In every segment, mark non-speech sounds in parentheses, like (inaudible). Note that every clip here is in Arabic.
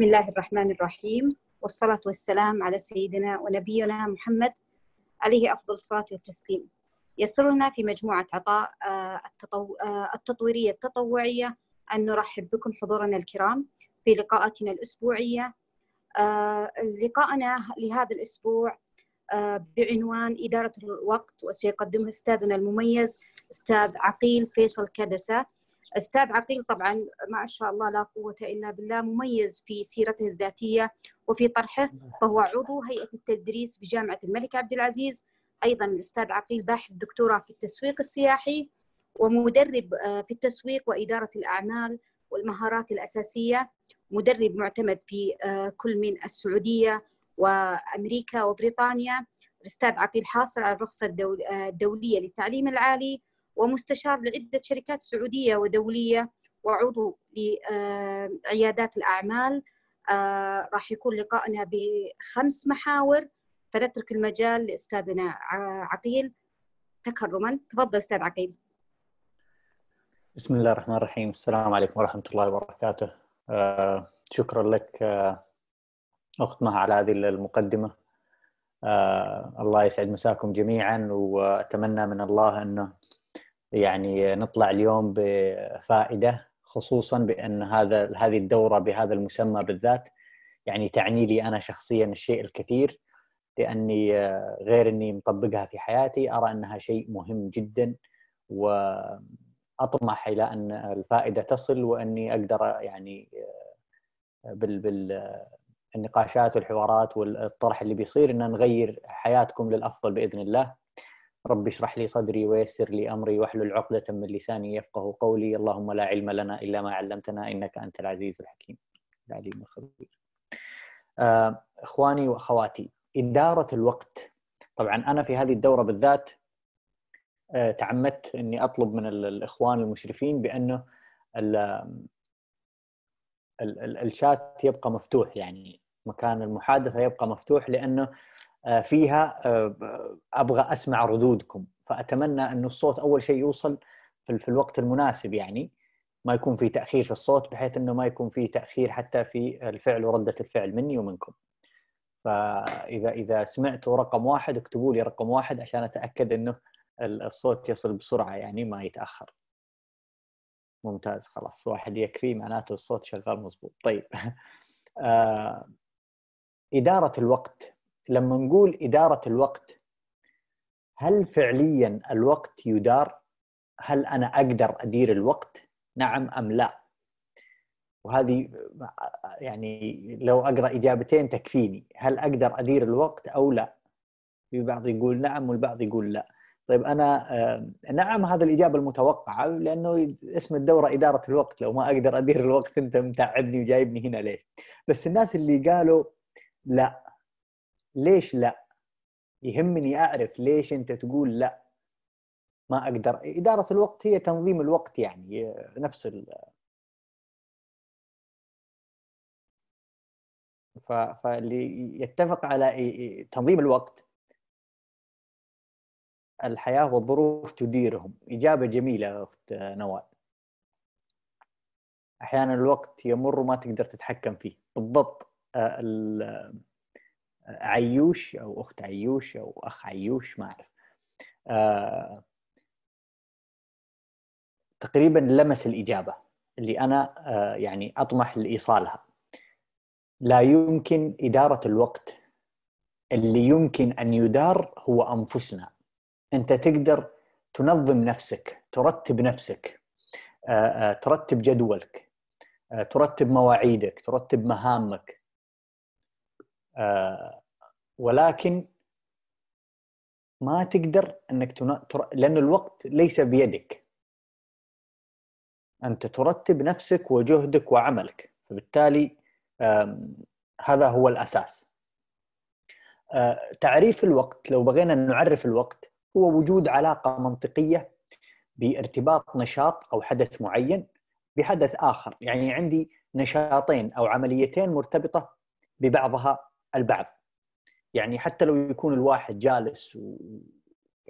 بسم الله الرحمن الرحيم والصلاة والسلام على سيدنا ونبينا محمد عليه أفضل الصلاة والتسليم يسرنا في مجموعة عطاء آه، آه، التطويرية التطوعية أن نرحب بكم حضورنا الكرام في لقاءاتنا الأسبوعية آه، لقاءنا لهذا الأسبوع بعنوان إدارة الوقت وسيقدمه أستاذنا المميز أستاذ عقيل فيصل كدسة استاذ عقيل طبعا ما شاء الله لا قوه الا بالله مميز في سيرته الذاتيه وفي طرحه فهو عضو هيئه التدريس بجامعه الملك عبد العزيز ايضا الاستاذ عقيل باحث دكتوراه في التسويق السياحي ومدرب آه، في التسويق واداره الاعمال والمهارات الاساسيه مدرب معتمد في آه، كل من السعوديه وامريكا وبريطانيا الاستاذ عقيل حاصل على الرخصه آه، الدوليه للتعليم العالي ومستشار لعدة شركات سعودية ودولية وعضو لعيادات الأعمال آه، راح يكون لقائنا بخمس محاور فنترك المجال لأستاذنا عقيل تكرما تفضل أستاذ عقيل بسم الله الرحمن الرحيم السلام عليكم ورحمة الله وبركاته آه شكرا لك آه أخت مها على هذه المقدمة آه الله يسعد مساكم جميعا وأتمنى من الله أنه يعني نطلع اليوم بفائده خصوصا بان هذا هذه الدوره بهذا المسمى بالذات يعني تعني لي انا شخصيا الشيء الكثير لاني غير اني مطبقها في حياتي ارى انها شيء مهم جدا واطمح الى ان الفائده تصل واني اقدر يعني بال بال النقاشات والحوارات والطرح اللي بيصير ان نغير حياتكم للافضل باذن الله رب اشرح لي صدري ويسر لي امري واحلل عقدة من لساني يفقه قولي اللهم لا علم لنا الا ما علمتنا انك انت العزيز الحكيم العليم الخبير. آه، اخواني واخواتي اداره الوقت طبعا انا في هذه الدوره بالذات آه، تعمدت اني اطلب من الاخوان المشرفين بانه الشات يبقى مفتوح يعني مكان المحادثه يبقى مفتوح لانه آه، فيها آه، ابغى اسمع ردودكم فاتمنى انه الصوت اول شيء يوصل في الوقت المناسب يعني ما يكون في تاخير في الصوت بحيث انه ما يكون في تاخير حتى في الفعل ورده الفعل مني ومنكم. فاذا اذا سمعتوا رقم واحد اكتبوا لي رقم واحد عشان اتاكد انه الصوت يصل بسرعه يعني ما يتاخر. ممتاز خلاص واحد يكفي معناته الصوت شغال مظبوط طيب (laughs) آه إدارة الوقت لما نقول إدارة الوقت هل فعليا الوقت يدار؟ هل أنا أقدر أدير الوقت؟ نعم أم لا؟ وهذه يعني لو أقرأ إجابتين تكفيني هل أقدر أدير الوقت أو لا؟ البعض يقول نعم والبعض يقول لا طيب انا آه، نعم هذا الاجابه المتوقعه لانه اسم الدوره اداره الوقت لو ما اقدر ادير الوقت انت متعبني وجايبني هنا ليه؟ بس الناس اللي قالوا لا ليش لا يهمني اعرف ليش انت تقول لا ما اقدر اداره الوقت هي تنظيم الوقت يعني نفس ال ف... فاللي يتفق على تنظيم الوقت الحياه والظروف تديرهم اجابه جميله اخت نوال احيانا الوقت يمر وما تقدر تتحكم فيه بالضبط آه، عيوش او اخت عيوش او اخ عيوش ما اعرف آه، تقريبا لمس الاجابه اللي انا آه، يعني اطمح لايصالها لا يمكن اداره الوقت اللي يمكن ان يدار هو انفسنا انت تقدر تنظم نفسك ترتب نفسك آه، ترتب جدولك ترتب مواعيدك ترتب مهامك آه، ولكن ما تقدر انك تنا... لان الوقت ليس بيدك انت ترتب نفسك وجهدك وعملك فبالتالي هذا هو الاساس آه، تعريف الوقت لو بغينا نعرف الوقت هو وجود علاقه منطقيه بارتباط نشاط او حدث معين بحدث اخر يعني عندي نشاطين او عمليتين مرتبطه ببعضها البعض يعني حتى لو يكون الواحد جالس و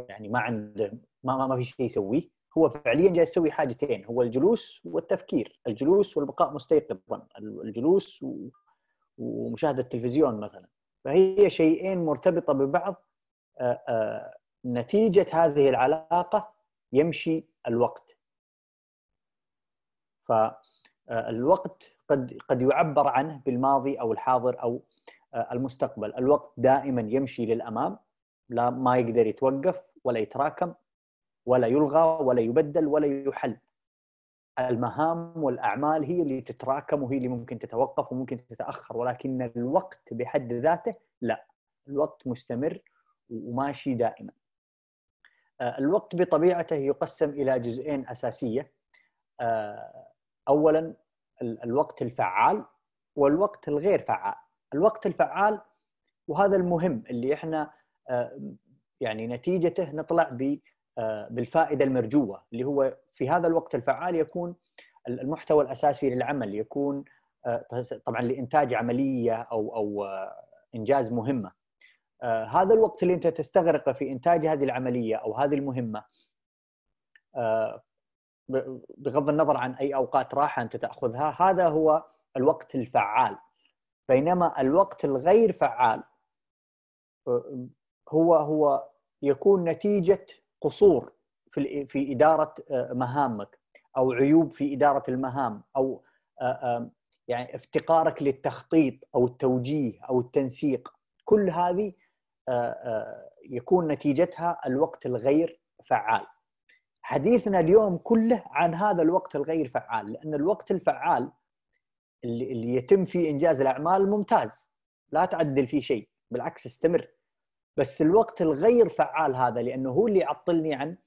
يعني ما عنده ما ما في شيء يسويه هو فعليا جالس يسوي حاجتين هو الجلوس والتفكير الجلوس والبقاء مستيقظا الجلوس و... ومشاهده التلفزيون مثلا فهي شيئين مرتبطه ببعض آه، آه، نتيجه هذه العلاقه يمشي الوقت فالوقت آه، قد قد يعبر عنه بالماضي او الحاضر او آه، المستقبل الوقت دائما يمشي للامام لا ما يقدر يتوقف ولا يتراكم ولا يلغى ولا يبدل ولا يحل المهام والاعمال هي اللي تتراكم وهي اللي ممكن تتوقف وممكن تتاخر ولكن الوقت بحد ذاته لا الوقت مستمر وماشي دائما آه، الوقت بطبيعته يقسم الى جزئين اساسيه آه، اولا الوقت الفعال والوقت الغير فعال الوقت الفعال وهذا المهم اللي احنا آه، يعني نتيجته نطلع آه، بالفائده المرجوه اللي هو في هذا الوقت الفعال يكون المحتوى الاساسي للعمل يكون آه، طبعا لانتاج عمليه او او انجاز مهمه هذا الوقت اللي انت تستغرقه في انتاج هذه العمليه او هذه المهمه بغض النظر عن اي اوقات راحه انت تاخذها هذا هو الوقت الفعال بينما الوقت الغير فعال هو هو يكون نتيجه قصور في في اداره آه، مهامك او عيوب في اداره المهام او آه، يعني افتقارك للتخطيط او التوجيه او التنسيق كل هذه آه، يكون نتيجتها الوقت الغير فعال حديثنا اليوم كله عن هذا الوقت الغير فعال لان الوقت الفعال اللي يتم فيه انجاز الاعمال ممتاز لا تعدل فيه شيء بالعكس استمر بس الوقت الغير فعال هذا لانه هو اللي يعطلني عن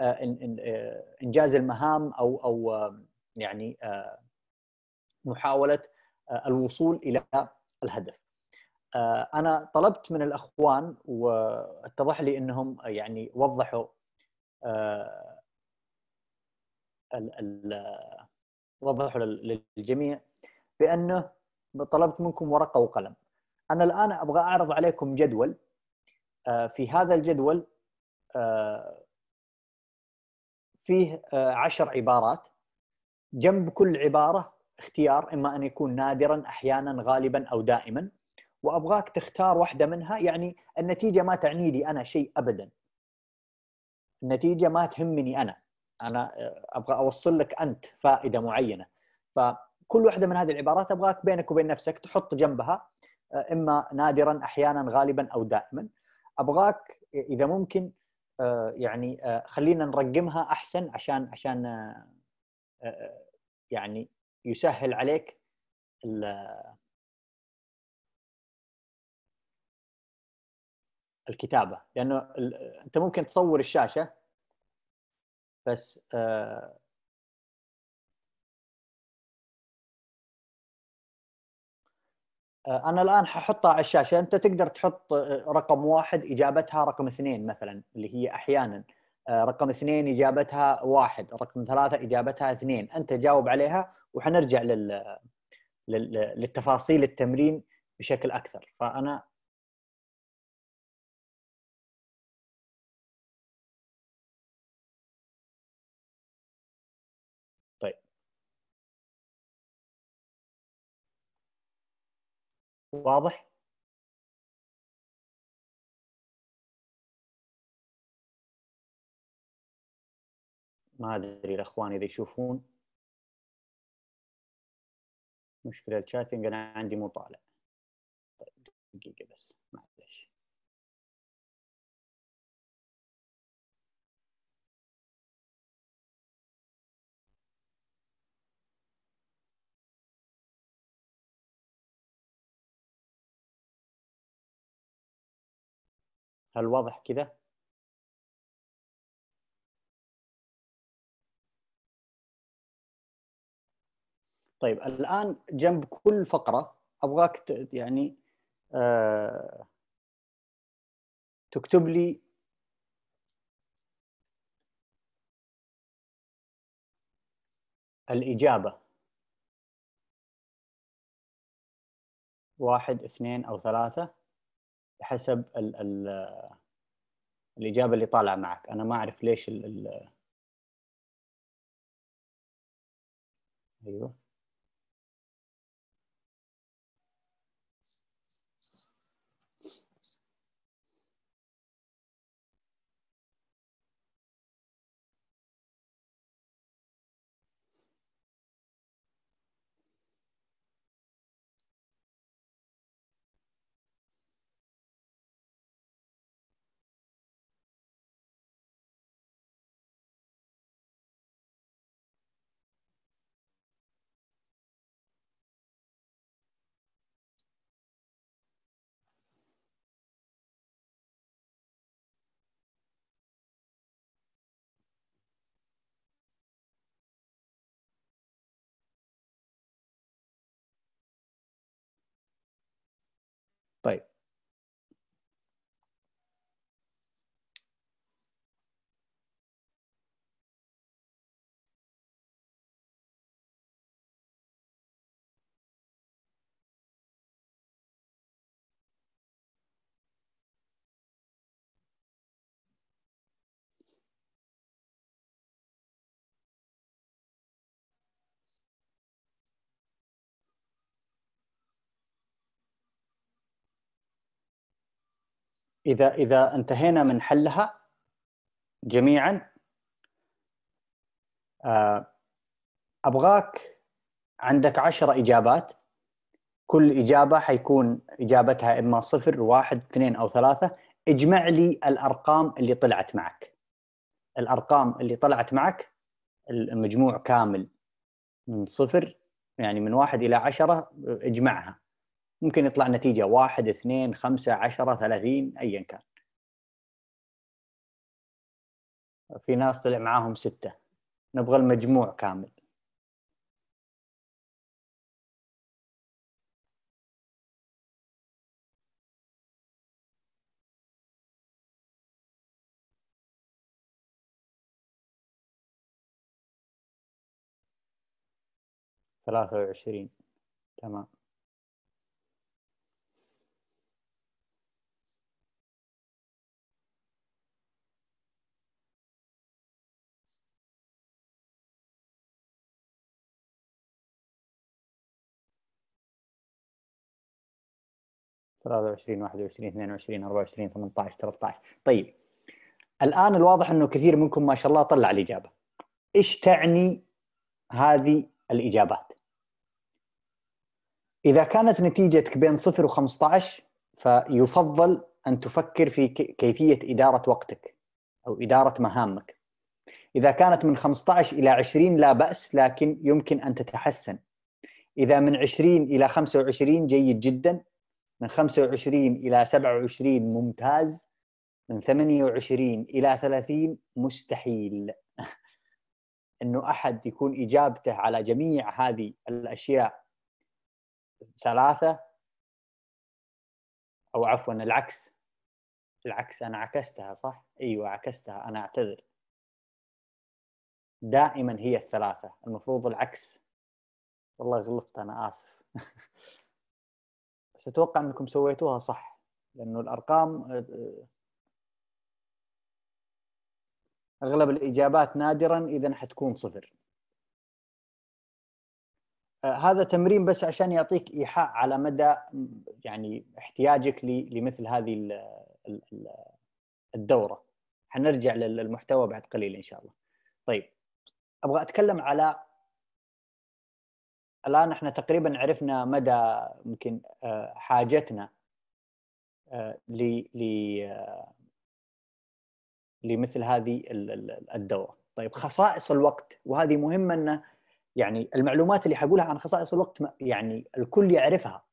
آه، آه، انجاز المهام او او آه، يعني محاوله الوصول الى الهدف. انا طلبت من الاخوان واتضح لي انهم يعني وضحوا وضحوا للجميع بانه طلبت منكم ورقه وقلم انا الان ابغى اعرض عليكم جدول آه، في هذا الجدول آه، فيه آه، عشر عبارات جنب كل عباره اختيار اما ان يكون نادرا احيانا غالبا او دائما وابغاك تختار واحده منها يعني النتيجه ما تعني لي انا شيء ابدا النتيجه ما تهمني انا انا ابغى اوصل لك انت فائده معينه ف كل واحده من هذه العبارات ابغاك بينك وبين نفسك تحط جنبها آه، اما نادرا احيانا غالبا او دائما ابغاك اذا ممكن آه، يعني آه، خلينا نرقمها احسن عشان عشان يعني يسهل عليك الكتابه لانه انت ممكن تصور الشاشه بس آه، انا الان ححطها على الشاشه انت تقدر تحط آه، رقم واحد اجابتها رقم اثنين مثلا اللي هي احيانا آه، رقم اثنين اجابتها واحد رقم ثلاثه اجابتها اثنين انت جاوب عليها وحنرجع لل... لل... للتفاصيل التمرين بشكل اكثر فانا واضح؟ ما ادري الاخوان اذا يشوفون مشكله الشاتنج انا عندي طالع طيب دقيقه بس معلش هل واضح كده؟ طيب الآن جنب كل فقرة أبغاك يعني آه تكتب لي الإجابة واحد اثنين أو ثلاثة حسب الـ الـ الاجابه اللي طالعه معك انا ما اعرف ليش الـ ال ايوه اذا اذا انتهينا من حلها جميعا آه، ابغاك عندك عشرة اجابات كل اجابه حيكون اجابتها اما صفر واحد اثنين او ثلاثه اجمع لي الارقام اللي طلعت معك الارقام اللي طلعت معك المجموع كامل من صفر يعني من واحد الى عشره اجمعها ممكن يطلع نتيجه واحد اثنين خمسة عشرة ثلاثين ايا كان في ناس طلع معاهم ستة نبغى المجموع كامل ثلاثة وعشرين تمام 23 21 22 24 18 13 طيب الان الواضح انه كثير منكم ما شاء الله طلع الاجابه ايش تعني هذه الاجابات اذا كانت نتيجتك بين 0 و15 فيفضل ان تفكر في كيفيه اداره وقتك او اداره مهامك اذا كانت من 15 الى 20 لا باس لكن يمكن ان تتحسن اذا من 20 الى 25 جيد جدا من 25 الى 27 ممتاز من 28 الى 30 مستحيل (laughs) انه احد يكون اجابته على جميع هذه الاشياء ثلاثه او عفوا العكس العكس انا عكستها صح؟ ايوه عكستها انا اعتذر دائما هي الثلاثه المفروض العكس والله غلطت انا اسف (laughs) بس اتوقع انكم سويتوها صح لانه الارقام آه، آه، اغلب الاجابات نادرا اذا حتكون صفر آه، هذا تمرين بس عشان يعطيك ايحاء على مدى يعني احتياجك لمثل هذه الدوره حنرجع للمحتوى بعد قليل ان شاء الله طيب ابغى اتكلم على الان احنا تقريبا عرفنا مدى يمكن آه، حاجتنا آه، ل ل آه، لمثل هذه الدوره طيب خصائص الوقت وهذه مهمه ان يعني المعلومات اللي حقولها عن خصائص الوقت يعني الكل يعرفها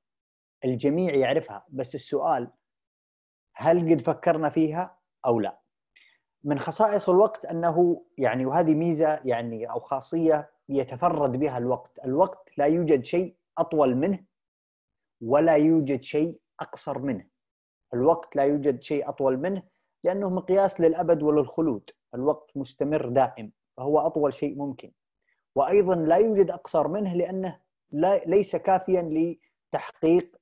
الجميع يعرفها بس السؤال هل قد فكرنا فيها او لا من خصائص الوقت انه يعني وهذه ميزه يعني او خاصيه يتفرد بها الوقت الوقت لا يوجد شيء أطول منه ولا يوجد شيء أقصر منه الوقت لا يوجد شيء أطول منه لأنه مقياس للأبد وللخلود الوقت مستمر دائم فهو أطول شيء ممكن وأيضا لا يوجد أقصر منه لأنه لا ليس كافيا لتحقيق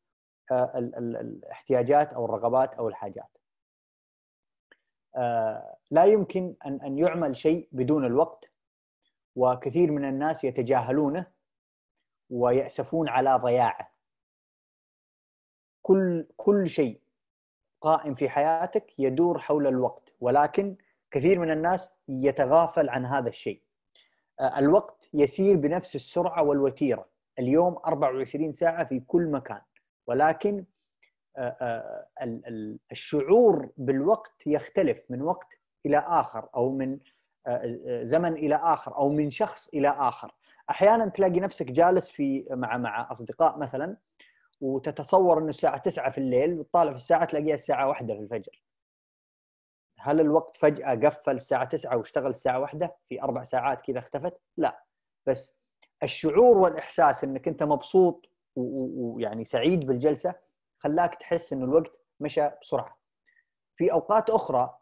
آه، الاحتياجات أو الرغبات أو الحاجات آه، لا يمكن أن يعمل شيء بدون الوقت وكثير من الناس يتجاهلونه ويأسفون على ضياعه كل كل شيء قائم في حياتك يدور حول الوقت ولكن كثير من الناس يتغافل عن هذا الشيء آه، الوقت يسير بنفس السرعه والوتيره اليوم 24 ساعه في كل مكان ولكن آه، آه، الشعور بالوقت يختلف من وقت الى اخر او من آه، آه، زمن الى اخر او من شخص الى اخر احيانا تلاقي نفسك جالس في مع مع اصدقاء مثلا وتتصور انه الساعه 9 في الليل وتطالع في الساعه تلاقيها الساعه 1 في الفجر هل الوقت فجاه قفل الساعه 9 واشتغل الساعه 1 في اربع ساعات كذا اختفت لا بس الشعور والاحساس انك انت مبسوط ويعني سعيد بالجلسه خلاك تحس ان الوقت مشى بسرعه في اوقات اخرى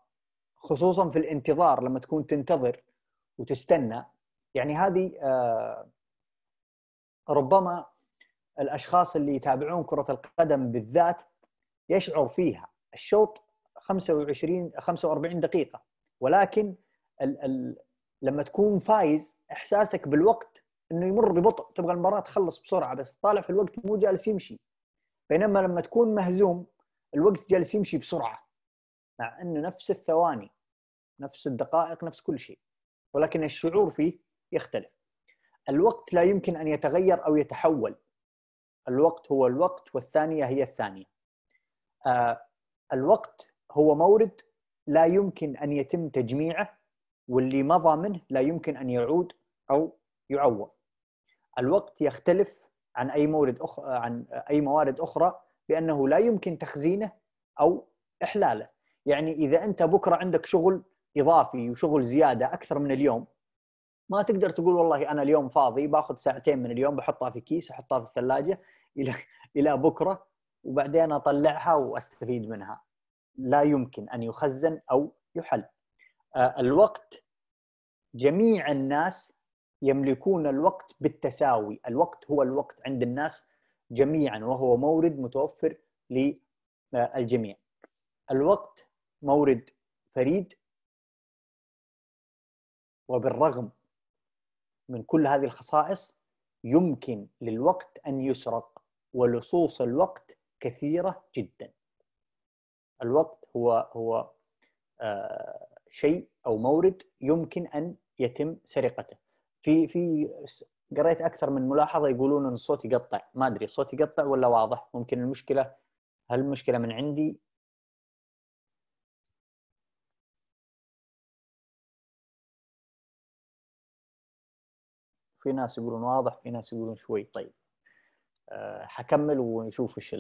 خصوصا في الانتظار لما تكون تنتظر وتستنى يعني هذه آه، ربما الاشخاص اللي يتابعون كره القدم بالذات يشعر فيها الشوط 25 45 دقيقه ولكن ال ال لما تكون فايز احساسك بالوقت انه يمر ببطء تبغى المباراه تخلص بسرعه بس طالع في الوقت مو جالس يمشي بينما لما تكون مهزوم الوقت جالس يمشي بسرعه مع انه نفس الثواني نفس الدقائق نفس كل شيء ولكن الشعور فيه يختلف الوقت لا يمكن ان يتغير او يتحول الوقت هو الوقت والثانيه هي الثانيه آه، الوقت هو مورد لا يمكن ان يتم تجميعه واللي مضى منه لا يمكن ان يعود او يعوض الوقت يختلف عن اي مورد أخ... عن اي موارد اخرى بانه لا يمكن تخزينه او احلاله يعني اذا انت بكره عندك شغل اضافي وشغل زياده اكثر من اليوم ما تقدر تقول والله انا اليوم فاضي باخذ ساعتين من اليوم بحطها في كيس احطها في الثلاجه (laughs) الى الى بكره وبعدين اطلعها واستفيد منها لا يمكن ان يخزن او يحل آه، الوقت جميع الناس يملكون الوقت بالتساوي الوقت هو الوقت عند الناس جميعا وهو مورد متوفر للجميع الوقت مورد فريد وبالرغم من كل هذه الخصائص يمكن للوقت ان يسرق ولصوص الوقت كثيره جدا الوقت هو هو آه شيء او مورد يمكن ان يتم سرقته في في قريت اكثر من ملاحظه يقولون ان الصوت يقطع ما ادري الصوت يقطع ولا واضح ممكن المشكله هل المشكله من عندي في ناس يقولون واضح في ناس يقولون شوي طيب آه، حكمل ونشوف ايش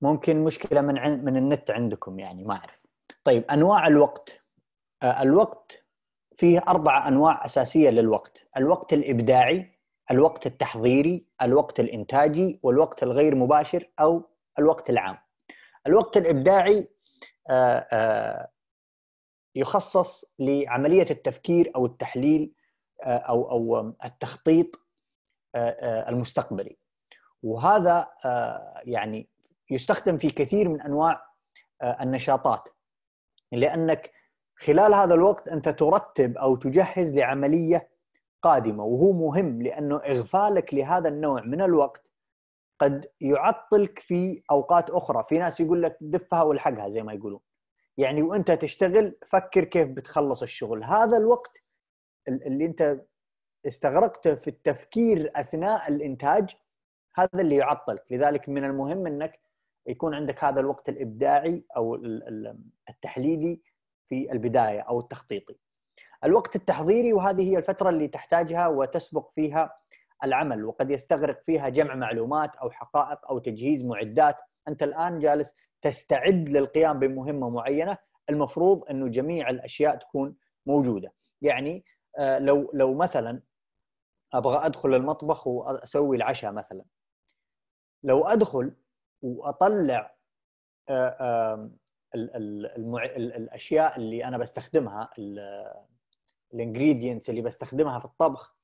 ممكن مشكله من عن من النت عندكم يعني ما اعرف طيب انواع الوقت آه، الوقت فيه اربع انواع اساسيه للوقت الوقت الابداعي الوقت التحضيري الوقت الانتاجي والوقت الغير مباشر او الوقت العام الوقت الابداعي آه، يخصص لعمليه التفكير او التحليل آه، او او التخطيط آه، آه، المستقبلي وهذا يعني يستخدم في كثير من انواع النشاطات لانك خلال هذا الوقت انت ترتب او تجهز لعمليه قادمه وهو مهم لانه اغفالك لهذا النوع من الوقت قد يعطلك في اوقات اخرى، في ناس يقول لك دفها والحقها زي ما يقولون. يعني وانت تشتغل فكر كيف بتخلص الشغل هذا الوقت اللي انت استغرقته في التفكير اثناء الانتاج هذا اللي يعطلك لذلك من المهم انك يكون عندك هذا الوقت الابداعي او التحليلي في البدايه او التخطيطي الوقت التحضيري وهذه هي الفتره اللي تحتاجها وتسبق فيها العمل وقد يستغرق فيها جمع معلومات او حقائق او تجهيز معدات انت الان جالس تستعد للقيام بمهمه معينه المفروض انه جميع الاشياء تكون موجوده يعني آه، لو لو مثلا ابغى ادخل المطبخ واسوي العشاء مثلا لو ادخل واطلع آه، الاشياء اللي انا بستخدمها الانجريدينتس اللي بستخدمها في الطبخ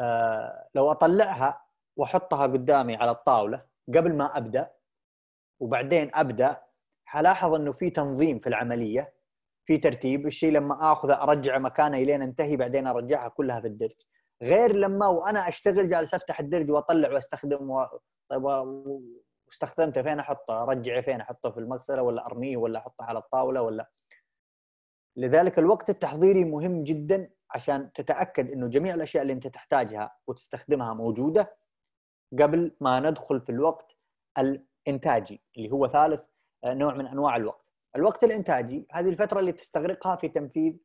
آه، لو اطلعها واحطها قدامي على الطاوله قبل ما ابدا وبعدين ابدا حلاحظ انه في تنظيم في العمليه في ترتيب الشيء لما اخذه ارجعه مكانه الين انتهي بعدين ارجعها كلها في الدرج غير لما وانا اشتغل جالس افتح الدرج واطلع واستخدم و... طيب واستخدمته فين احطه ارجعه فين احطه في المغسله ولا ارميه ولا احطه على الطاوله ولا لذلك الوقت التحضيري مهم جدا عشان تتاكد انه جميع الاشياء اللي انت تحتاجها وتستخدمها موجوده قبل ما ندخل في الوقت انتاجي اللي هو ثالث آه، نوع من انواع الوقت الوقت الانتاجي هذه الفتره اللي تستغرقها في تنفيذ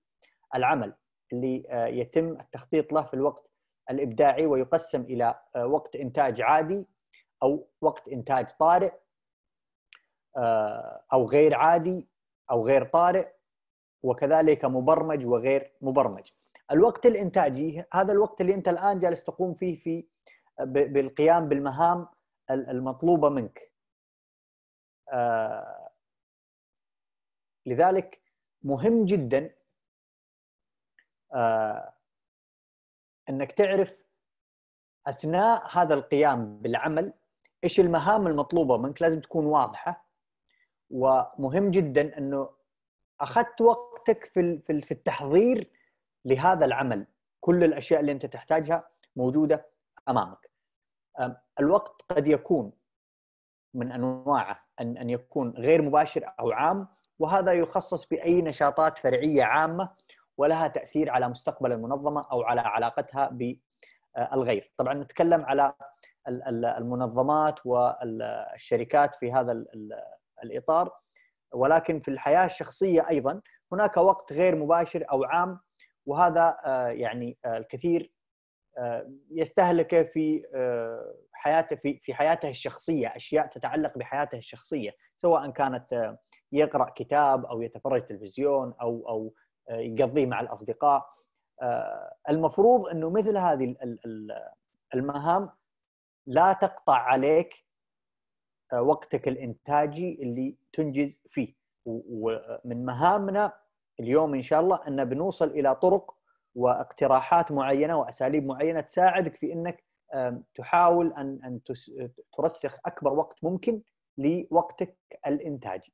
العمل اللي آه، يتم التخطيط له في الوقت الابداعي ويقسم الى آه، وقت انتاج عادي او وقت انتاج طارئ او غير عادي او غير طارئ وكذلك مبرمج وغير مبرمج. الوقت الانتاجي هذا الوقت اللي انت الان جالس تقوم فيه في بالقيام بالمهام المطلوبه منك آه، لذلك مهم جدا آه، انك تعرف اثناء هذا القيام بالعمل ايش المهام المطلوبه منك لازم تكون واضحه ومهم جدا انه اخذت وقتك في في التحضير لهذا العمل كل الاشياء اللي انت تحتاجها موجوده امامك الوقت قد يكون من انواعه ان ان يكون غير مباشر او عام وهذا يخصص في اي نشاطات فرعيه عامه ولها تاثير على مستقبل المنظمه او على علاقتها بالغير. طبعا نتكلم على المنظمات والشركات في هذا الاطار ولكن في الحياه الشخصيه ايضا هناك وقت غير مباشر او عام وهذا آه، يعني آه، الكثير آه، يستهلكه في حياته في في حياته الشخصيه اشياء تتعلق بحياته الشخصيه سواء كانت آه، يقرا كتاب او يتفرج تلفزيون او او آه، يقضيه مع الاصدقاء آه، المفروض انه مثل هذه المهام لا تقطع عليك وقتك الانتاجي اللي تنجز فيه ومن مهامنا اليوم ان شاء الله ان بنوصل الى طرق واقتراحات معينه واساليب معينه تساعدك في انك تحاول ان ان ترسخ اكبر وقت ممكن لوقتك الانتاجي.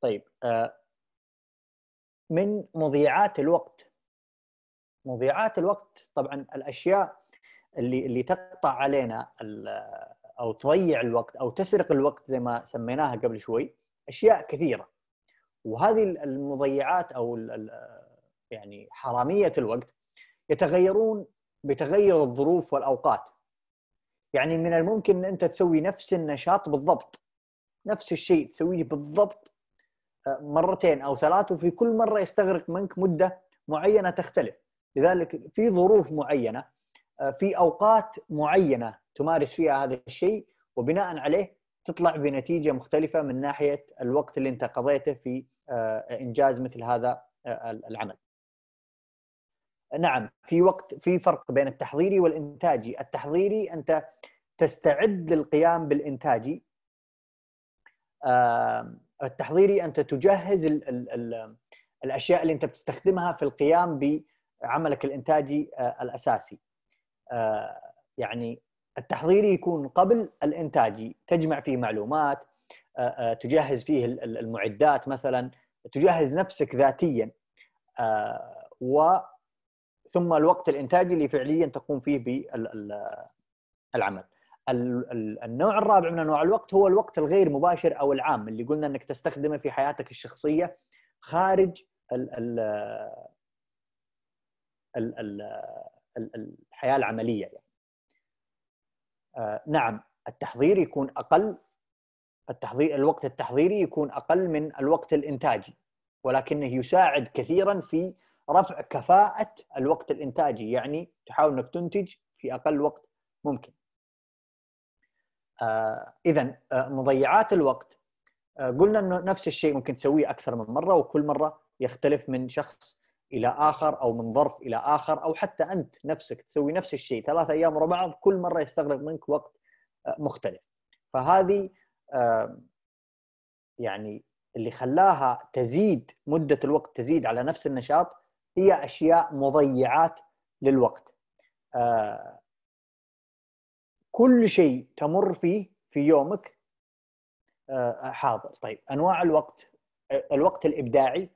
طيب آه، من مضيعات الوقت مضيعات الوقت طبعا الاشياء اللي اللي تقطع علينا او تضيع الوقت او تسرق الوقت زي ما سميناها قبل شوي اشياء كثيره وهذه المضيعات او يعني حراميه الوقت يتغيرون بتغير الظروف والاوقات يعني من الممكن ان انت تسوي نفس النشاط بالضبط نفس الشيء تسويه بالضبط آه، مرتين او ثلاث وفي كل مره يستغرق منك مده معينه تختلف لذلك في ظروف معينه آه، في اوقات معينه تمارس فيها هذا الشيء وبناء عليه تطلع بنتيجه مختلفه من ناحيه الوقت اللي انت قضيته في آه، انجاز مثل هذا العمل نعم في وقت في فرق بين التحضيري والانتاجي التحضيري انت تستعد للقيام بالانتاجي التحضيري انت تجهز الـ الـ الـ الاشياء اللي انت بتستخدمها في القيام بعملك الانتاجي آه، الاساسي آه، يعني التحضيري يكون قبل الانتاجي تجمع فيه معلومات آه، تجهز فيه المعدات مثلا تجهز نفسك ذاتيا و ثم الوقت الانتاجي اللي فعليا تقوم فيه بالعمل النوع الرابع من انواع الوقت هو الوقت الغير مباشر او العام اللي قلنا انك تستخدمه في حياتك الشخصيه خارج الحياه العمليه يعني. آه، نعم التحضير يكون اقل التحضير الوقت التحضيري يكون اقل من الوقت الانتاجي ولكنه يساعد كثيرا في رفع كفاءه الوقت الانتاجي يعني تحاول انك تنتج في اقل وقت ممكن آه، اذا آه، مضيعات الوقت آه، قلنا انه نفس الشيء ممكن تسويه اكثر من مره وكل مره يختلف من شخص الى اخر او من ظرف الى اخر او حتى انت نفسك تسوي نفس الشيء ثلاثة ايام ورا بعض كل مره يستغرق منك وقت مختلف فهذه يعني اللي خلاها تزيد مده الوقت تزيد على نفس النشاط هي اشياء مضيعات للوقت آه، كل شيء تمر فيه في يومك آه، حاضر طيب انواع الوقت الوقت الابداعي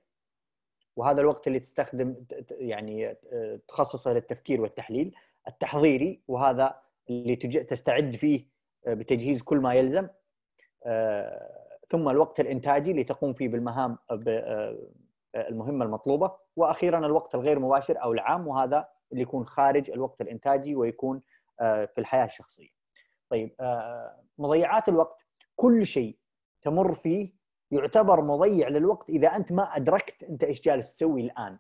وهذا الوقت اللي تستخدم يعني آه، تخصصه للتفكير والتحليل التحضيري وهذا اللي تستعد فيه بتجهيز كل ما يلزم ثم الوقت الانتاجي اللي تقوم فيه بالمهام المهمه المطلوبه واخيرا الوقت الغير مباشر او العام وهذا اللي يكون خارج الوقت الانتاجي ويكون آه، في الحياه الشخصيه. طيب آه، مضيعات الوقت كل شيء تمر فيه يعتبر مضيع للوقت اذا انت ما ادركت انت ايش جالس تسوي الان.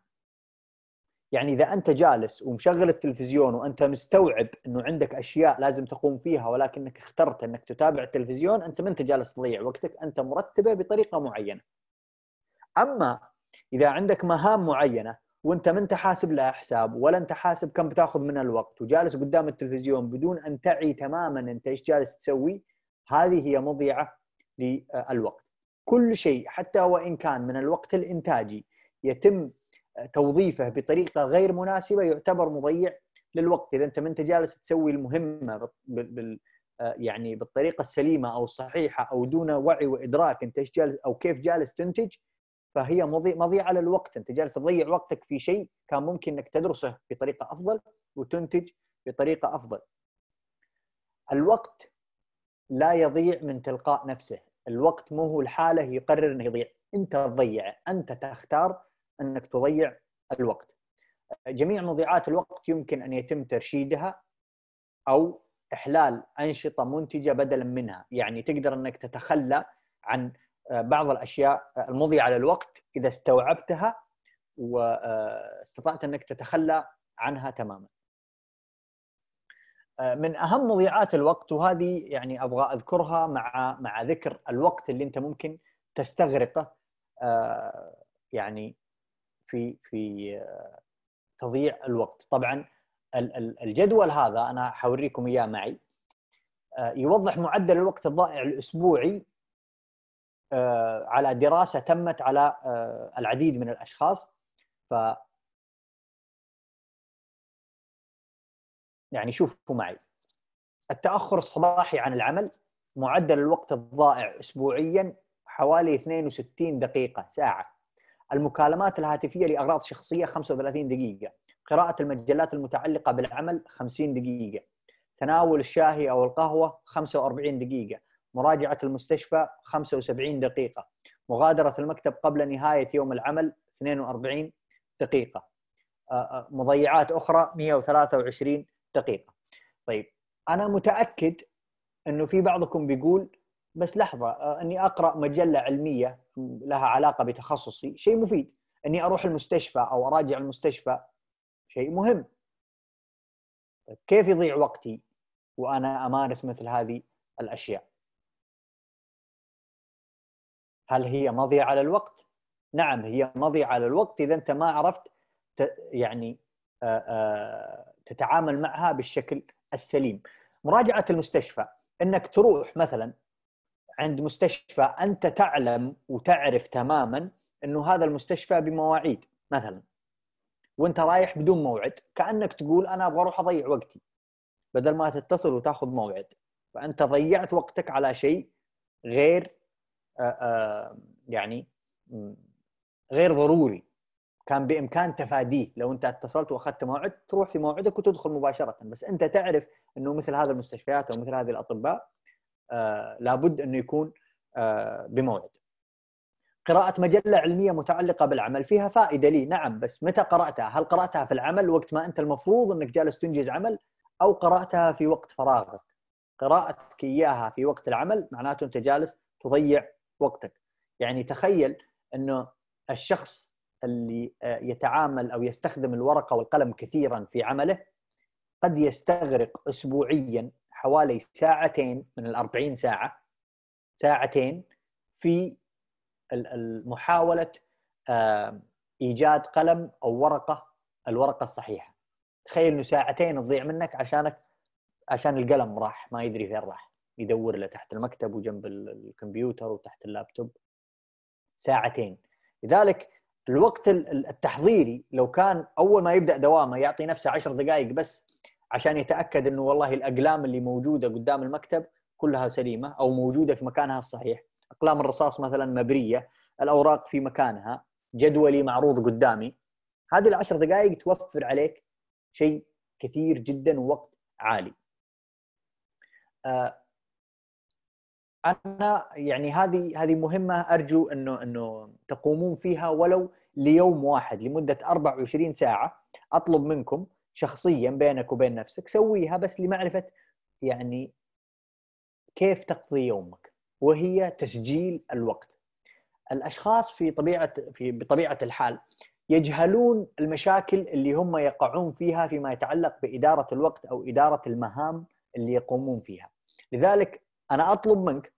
يعني اذا انت جالس ومشغل التلفزيون وانت مستوعب انه عندك اشياء لازم تقوم فيها ولكنك اخترت انك تتابع التلفزيون انت ما انت جالس تضيع وقتك انت مرتبه بطريقه معينه. اما اذا عندك مهام معينه وانت ما انت حاسب لها حساب ولا انت حاسب كم بتاخذ من الوقت وجالس قدام التلفزيون بدون ان تعي تماما انت ايش جالس تسوي هذه هي مضيعه للوقت كل شيء حتى وان كان من الوقت الانتاجي يتم توظيفه بطريقه غير مناسبه يعتبر مضيع للوقت اذا انت ما انت جالس تسوي المهمه بال يعني بالطريقه السليمه او الصحيحه او دون وعي وادراك انت ايش جالس او كيف جالس تنتج فهي مضيعه للوقت انت جالس تضيع وقتك في شيء كان ممكن انك تدرسه بطريقه افضل وتنتج بطريقه افضل الوقت لا يضيع من تلقاء نفسه الوقت مو هو الحاله يقرر انه يضيع انت تضيعه انت تختار انك تضيع الوقت جميع مضيعات الوقت يمكن ان يتم ترشيدها او احلال انشطه منتجه بدلا منها يعني تقدر انك تتخلى عن آه، بعض الاشياء آه، المضي على الوقت اذا استوعبتها واستطعت آه، انك تتخلى عنها تماما. من اهم مضيعات الوقت وهذه يعني ابغى اذكرها مع مع ذكر الوقت اللي انت ممكن تستغرقه يعني في في تضييع الوقت، طبعا الجدول هذا انا حوريكم اياه معي يوضح معدل الوقت الضائع الاسبوعي آه، على دراسه تمت على آه، العديد من الاشخاص ف يعني شوفوا معي التاخر الصباحي عن العمل معدل الوقت الضائع اسبوعيا حوالي 62 دقيقه ساعه المكالمات الهاتفيه لاغراض شخصيه 35 دقيقه قراءه المجلات المتعلقه بالعمل 50 دقيقه تناول الشاهي او القهوه 45 دقيقه مراجعة المستشفى 75 دقيقة مغادرة المكتب قبل نهاية يوم العمل 42 دقيقة آه، آه، مضيعات أخرى 123 دقيقة طيب أنا متأكد أنه في بعضكم بيقول بس لحظة آه، أني أقرأ مجلة علمية لها علاقة بتخصصي شيء مفيد أني أروح المستشفى أو أراجع المستشفى شيء مهم طيب، كيف يضيع وقتي وأنا أمارس مثل هذه الأشياء هل هي مضيعة على الوقت؟ نعم هي مضيعة على الوقت اذا انت ما عرفت يعني تتعامل معها بالشكل السليم. مراجعه المستشفى انك تروح مثلا عند مستشفى انت تعلم وتعرف تماما انه هذا المستشفى بمواعيد مثلا وانت رايح بدون موعد كانك تقول انا ابغى اروح اضيع وقتي بدل ما تتصل وتاخذ موعد فانت ضيعت وقتك على شيء غير آه، آه، يعني غير ضروري كان بامكان تفاديه لو انت اتصلت واخذت موعد تروح في موعدك وتدخل مباشره بس انت تعرف انه مثل هذه المستشفيات او مثل هذه الاطباء آه، لابد انه يكون بموعد قراءة مجلة علمية متعلقة بالعمل فيها فائدة لي نعم بس متى قرأتها؟ هل قرأتها في العمل وقت ما أنت المفروض أنك جالس تنجز عمل أو قرأتها في وقت فراغك؟ قراءتك إياها في وقت العمل معناته أنت جالس تضيع وقتك يعني تخيل انه الشخص اللي آه، يتعامل او يستخدم الورقه والقلم كثيرا في عمله قد يستغرق اسبوعيا حوالي ساعتين من ال 40 ساعه ساعتين في محاوله آه، ايجاد قلم او ورقه الورقه الصحيحه تخيل انه ساعتين تضيع منك عشانك عشان القلم راح ما يدري فين راح يدور له تحت المكتب وجنب الكمبيوتر وتحت اللابتوب ساعتين لذلك الوقت التحضيري لو كان اول ما يبدا دوامه يعطي نفسه عشر دقائق بس عشان يتاكد انه والله الاقلام اللي موجوده قدام المكتب كلها سليمه او موجوده في مكانها الصحيح اقلام الرصاص مثلا مبريه الاوراق في مكانها جدولي معروض قدامي هذه العشر دقائق توفر عليك شيء كثير جدا ووقت عالي آه، انا يعني هذه هذه مهمه ارجو انه انه تقومون فيها ولو ليوم واحد لمده 24 ساعه اطلب منكم شخصيا بينك وبين نفسك سويها بس لمعرفه يعني كيف تقضي يومك وهي تسجيل الوقت الاشخاص في طبيعه في بطبيعه الحال يجهلون المشاكل اللي هم يقعون فيها فيما يتعلق باداره الوقت او اداره المهام اللي يقومون فيها لذلك انا اطلب منك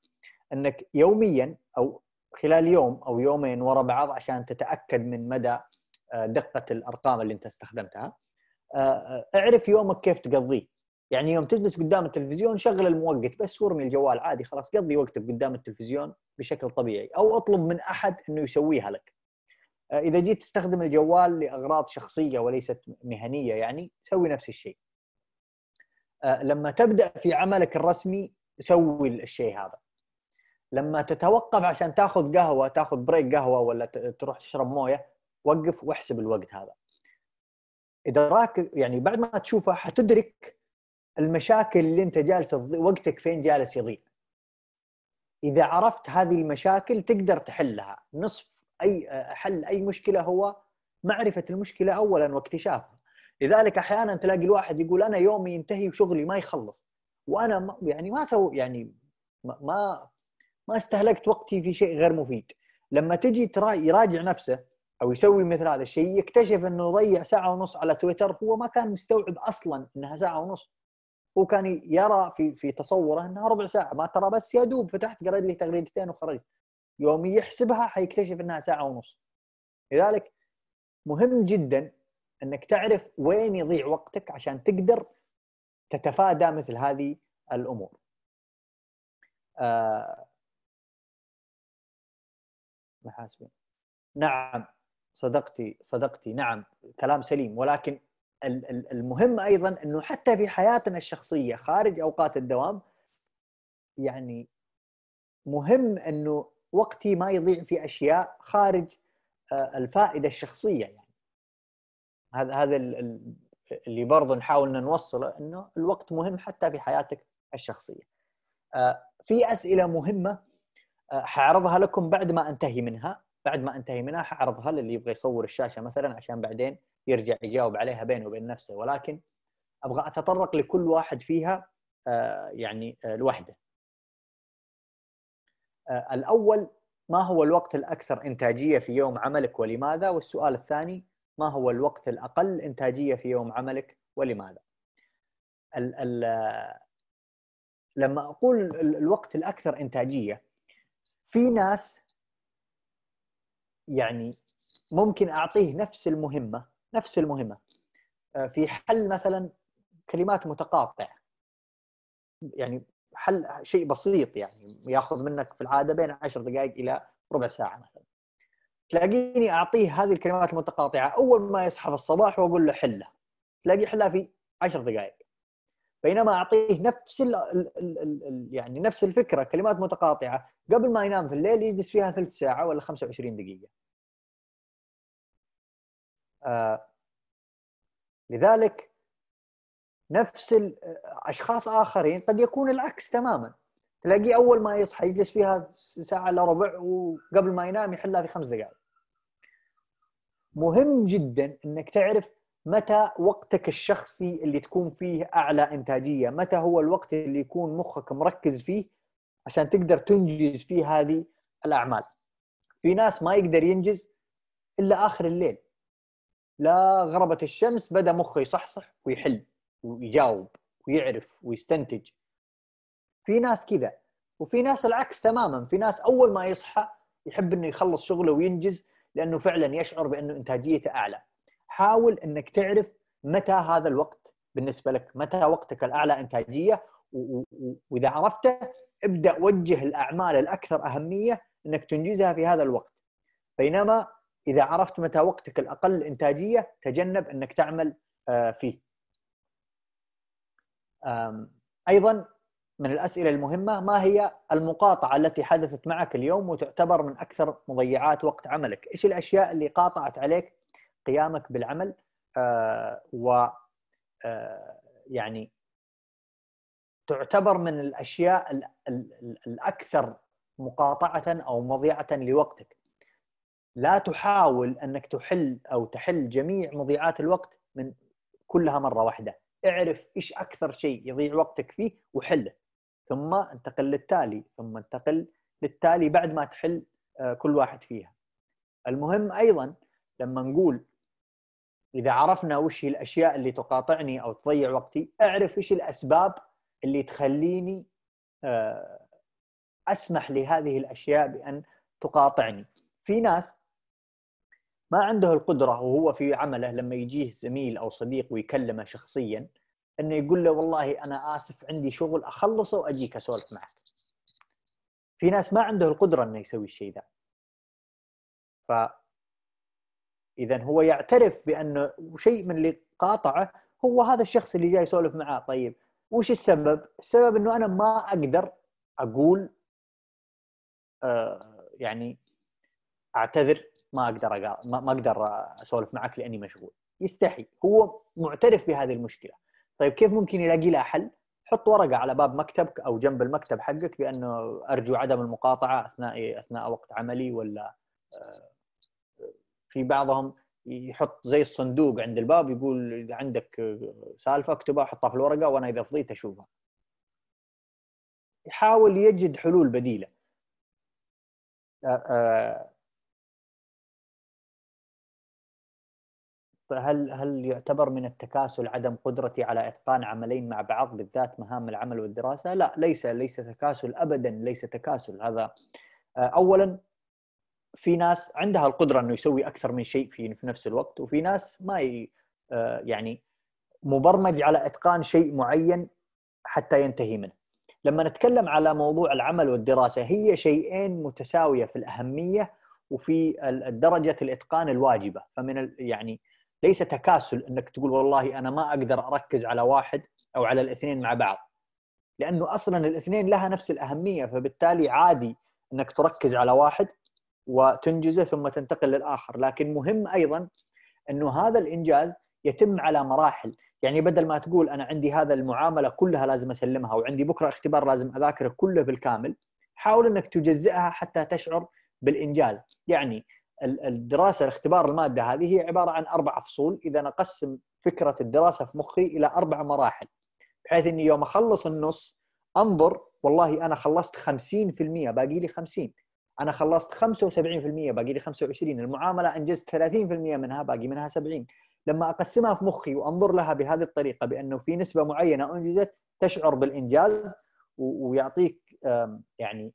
انك يوميا او خلال يوم او يومين ورا بعض عشان تتاكد من مدى آه، دقه الارقام اللي انت استخدمتها آه، آه، اعرف يومك كيف تقضيه يعني يوم تجلس قدام التلفزيون شغل الموقت بس ورمي الجوال عادي خلاص قضي وقتك قدام التلفزيون بشكل طبيعي او اطلب من احد انه يسويها لك اذا جيت تستخدم الجوال لاغراض شخصيه وليست مهنيه يعني سوي نفس الشيء لما تبدا في عملك الرسمي سوي الشيء هذا لما تتوقف عشان تاخذ قهوه تاخذ بريك قهوه ولا تروح تشرب مويه وقف واحسب الوقت هذا ادراك يعني بعد ما تشوفه حتدرك المشاكل اللي انت جالس وقتك فين جالس يضيع اذا عرفت هذه المشاكل تقدر تحلها نصف اي حل اي مشكله هو معرفه المشكله اولا واكتشافها لذلك احيانا تلاقي الواحد يقول انا يومي ينتهي وشغلي ما يخلص وانا يعني ما سو يعني ما ما استهلكت وقتي في شيء غير مفيد لما تجي يراجع نفسه او يسوي مثل هذا الشيء يكتشف انه ضيع ساعه ونص على تويتر هو ما كان مستوعب اصلا انها ساعه ونص هو كان يرى في في تصوره انها ربع ساعه ما ترى بس يا دوب فتحت قريت لي تغريدتين وخرجت يوم يحسبها حيكتشف انها ساعه ونص لذلك مهم جدا انك تعرف وين يضيع وقتك عشان تقدر تتفادى مثل هذه الامور آه محاسبين نعم صدقتي صدقتي نعم كلام سليم ولكن المهم ايضا انه حتى في حياتنا الشخصيه خارج اوقات الدوام يعني مهم انه وقتي ما يضيع في اشياء خارج آه، الفائده الشخصيه يعني هذا هذا اللي برضه نحاول نوصله انه الوقت مهم حتى في حياتك الشخصيه آه، في اسئله مهمه آه، حعرضها لكم بعد ما انتهي منها بعد ما انتهي منها حعرضها للي يبغى يصور الشاشه مثلا عشان بعدين يرجع يجاوب عليها بينه وبين نفسه ولكن ابغى اتطرق لكل واحد فيها آه، يعني آه، لوحده الاول ما هو الوقت الاكثر انتاجيه في يوم عملك ولماذا والسؤال الثاني ما هو الوقت الاقل انتاجيه في يوم عملك ولماذا ال ال لما اقول الوقت الاكثر انتاجيه في ناس يعني ممكن اعطيه نفس المهمه نفس المهمه آه، في حل مثلا كلمات متقاطعه يعني حل شيء بسيط يعني ياخذ منك في العاده بين 10 دقائق الى ربع ساعه مثلا تلاقيني اعطيه هذه الكلمات المتقاطعه اول ما يصحى في الصباح واقول له حله تلاقي حلها في 10 دقائق بينما اعطيه نفس ال ال ال يعني نفس الفكره كلمات متقاطعه قبل ما ينام في الليل يجلس فيها ثلث ساعه ولا 25 دقيقه. آه لذلك نفس اشخاص اخرين قد يكون العكس تماما تلاقيه اول ما يصحى يجلس فيها ساعه الا ربع وقبل ما ينام يحلها في خمس دقائق. مهم جدا انك تعرف متى وقتك الشخصي اللي تكون فيه اعلى انتاجيه متى هو الوقت اللي يكون مخك مركز فيه عشان تقدر تنجز فيه هذه الاعمال في ناس ما يقدر ينجز الا اخر الليل لا غربت الشمس بدا مخه يصحصح ويحل ويجاوب ويعرف ويستنتج في ناس كذا وفي ناس العكس تماما في ناس اول ما يصحى يحب انه يخلص شغله وينجز لانه فعلا يشعر بانه انتاجيته اعلى حاول انك تعرف متى هذا الوقت بالنسبه لك متى وقتك الاعلى انتاجيه واذا عرفته ابدا وجه الاعمال الاكثر اهميه انك تنجزها في هذا الوقت بينما اذا عرفت متى وقتك الاقل انتاجيه تجنب انك تعمل آه، فيه ايضا من الاسئله المهمه ما هي المقاطعه التي حدثت معك اليوم وتعتبر من اكثر مضيعات وقت عملك؟ ايش الاشياء اللي قاطعت عليك قيامك بالعمل آه، و آه، يعني تعتبر من الاشياء الاكثر مقاطعه او مضيعه لوقتك لا تحاول انك تحل او تحل جميع مضيعات الوقت من كلها مره واحده اعرف ايش اكثر شيء يضيع وقتك فيه وحله ثم انتقل للتالي ثم انتقل للتالي بعد ما تحل آه، كل واحد فيها المهم ايضا لما نقول اذا عرفنا وش هي الاشياء اللي تقاطعني او تضيع وقتي اعرف ايش الاسباب اللي تخليني آه، اسمح لهذه الاشياء بان تقاطعني في ناس ما عنده القدره وهو في عمله لما يجيه زميل او صديق ويكلمه شخصيا انه يقول له والله انا اسف عندي شغل اخلصه واجيك اسولف معك. في ناس ما عنده القدره انه يسوي الشيء ذا. اذا هو يعترف بانه شيء من اللي قاطعه هو هذا الشخص اللي جاي يسولف معاه طيب وش السبب؟ السبب انه انا ما اقدر اقول آه يعني اعتذر ما اقدر ما اقدر اسولف معك لاني مشغول يستحي هو معترف بهذه المشكله طيب كيف ممكن يلاقي لها حل؟ حط ورقه على باب مكتبك او جنب المكتب حقك بانه ارجو عدم المقاطعه اثناء اثناء وقت عملي ولا آه في بعضهم يحط زي الصندوق عند الباب يقول اذا عندك سالفه اكتبها حطها في الورقه وانا اذا فضيت اشوفها. يحاول يجد حلول بديله. آه، آه، هل هل يعتبر من التكاسل عدم قدرتي على اتقان عملين مع بعض بالذات مهام العمل والدراسه؟ لا ليس ليس تكاسل ابدا ليس تكاسل هذا آه، اولا في ناس عندها القدره انه يسوي اكثر من شيء في نفس الوقت وفي ناس ما ي... آه، يعني مبرمج على اتقان شيء معين حتى ينتهي منه. لما نتكلم على موضوع العمل والدراسه هي شيئين متساويه في الاهميه وفي درجه الاتقان الواجبه، فمن يعني ليس تكاسل انك تقول والله انا ما اقدر اركز على واحد او على الاثنين مع بعض. لانه اصلا الاثنين لها نفس الاهميه فبالتالي عادي انك تركز على واحد وتنجزه ثم تنتقل للاخر لكن مهم ايضا انه هذا الانجاز يتم على مراحل يعني بدل ما تقول انا عندي هذا المعامله كلها لازم اسلمها وعندي بكره اختبار لازم اذاكره كله بالكامل حاول انك تجزئها حتى تشعر بالانجاز يعني الدراسه الاختبار الماده هذه هي عباره عن اربع فصول اذا نقسم فكره الدراسه في مخي الى اربع مراحل بحيث اني يوم اخلص النص انظر والله انا خلصت 50% باقي لي 50 انا خلصت 75% باقي لي 25 المعامله انجزت 30% منها باقي منها 70 لما اقسمها في مخي وانظر لها بهذه الطريقه بانه في نسبه معينه انجزت تشعر بالانجاز ويعطيك يعني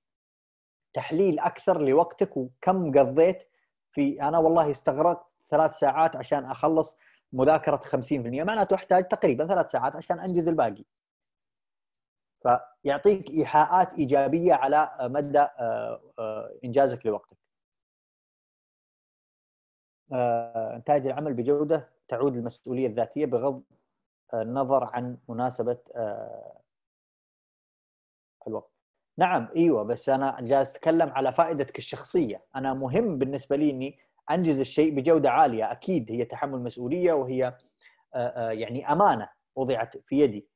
تحليل اكثر لوقتك وكم قضيت في انا والله استغرقت ثلاث ساعات عشان اخلص مذاكره 50% معناته احتاج تقريبا ثلاث ساعات عشان انجز الباقي فيعطيك ايحاءات ايجابيه على مدى آه، آه، انجازك لوقتك. آه، انتاج العمل بجوده تعود المسؤوليه الذاتيه بغض النظر عن مناسبه الوقت. نعم ايوه بس انا جالس اتكلم على فائدتك الشخصيه، انا مهم بالنسبه لي اني انجز الشيء بجوده عاليه، اكيد هي تحمل مسؤوليه وهي يعني امانه وضعت في يدي.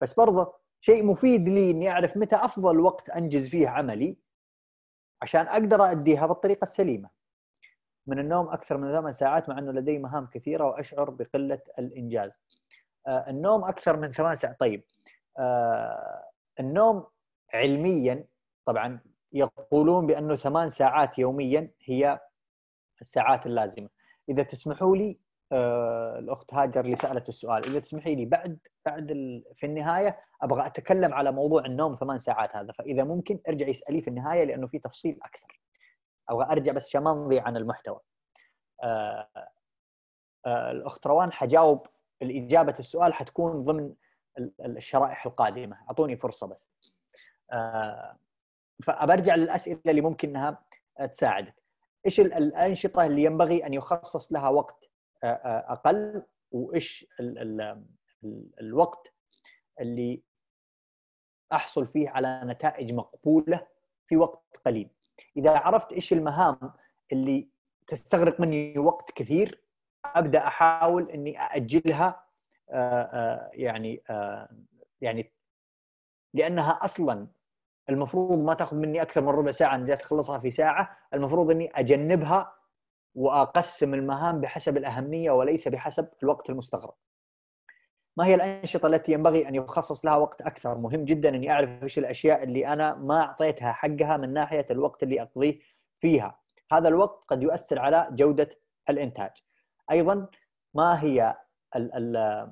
بس برضه شيء مفيد لي اني اعرف متى افضل وقت انجز فيه عملي عشان اقدر اديها بالطريقه السليمه. من النوم اكثر من ثمان ساعات مع انه لدي مهام كثيره واشعر بقله الانجاز. آه، النوم اكثر من ثمان ساعات طيب آه، النوم علميا طبعا يقولون بانه ثمان ساعات يوميا هي الساعات اللازمه. اذا تسمحوا لي آه، الاخت هاجر اللي سالت السؤال اذا تسمحي لي بعد بعد في النهايه ابغى اتكلم على موضوع النوم ثمان ساعات هذا فاذا ممكن ارجعي اسالي في النهايه لانه في تفصيل اكثر ابغى ارجع بس عشان ما نضيع عن المحتوى آه آه الاخت روان حجاوب الاجابه السؤال حتكون ضمن الشرائح القادمه اعطوني فرصه بس آه، فابرجع للاسئله اللي ممكن انها تساعدك ايش الانشطه اللي ينبغي ان يخصص لها وقت آه، آه، اقل وايش الوقت اللي احصل فيه على نتائج مقبوله في وقت قليل اذا عرفت ايش المهام اللي تستغرق مني وقت كثير ابدا احاول اني ااجلها آه، يعني يعني لانها اصلا المفروض ما تاخذ مني اكثر من ربع ساعه انا جالس اخلصها في ساعه المفروض اني اجنبها واقسم المهام بحسب الاهميه وليس بحسب الوقت المستغرق. ما هي الانشطه التي ينبغي ان يخصص لها وقت اكثر؟ مهم جدا اني اعرف ايش الاشياء اللي انا ما اعطيتها حقها من ناحيه الوقت اللي اقضيه فيها. هذا الوقت قد يؤثر على جوده الانتاج. ايضا ما هي الـ الـ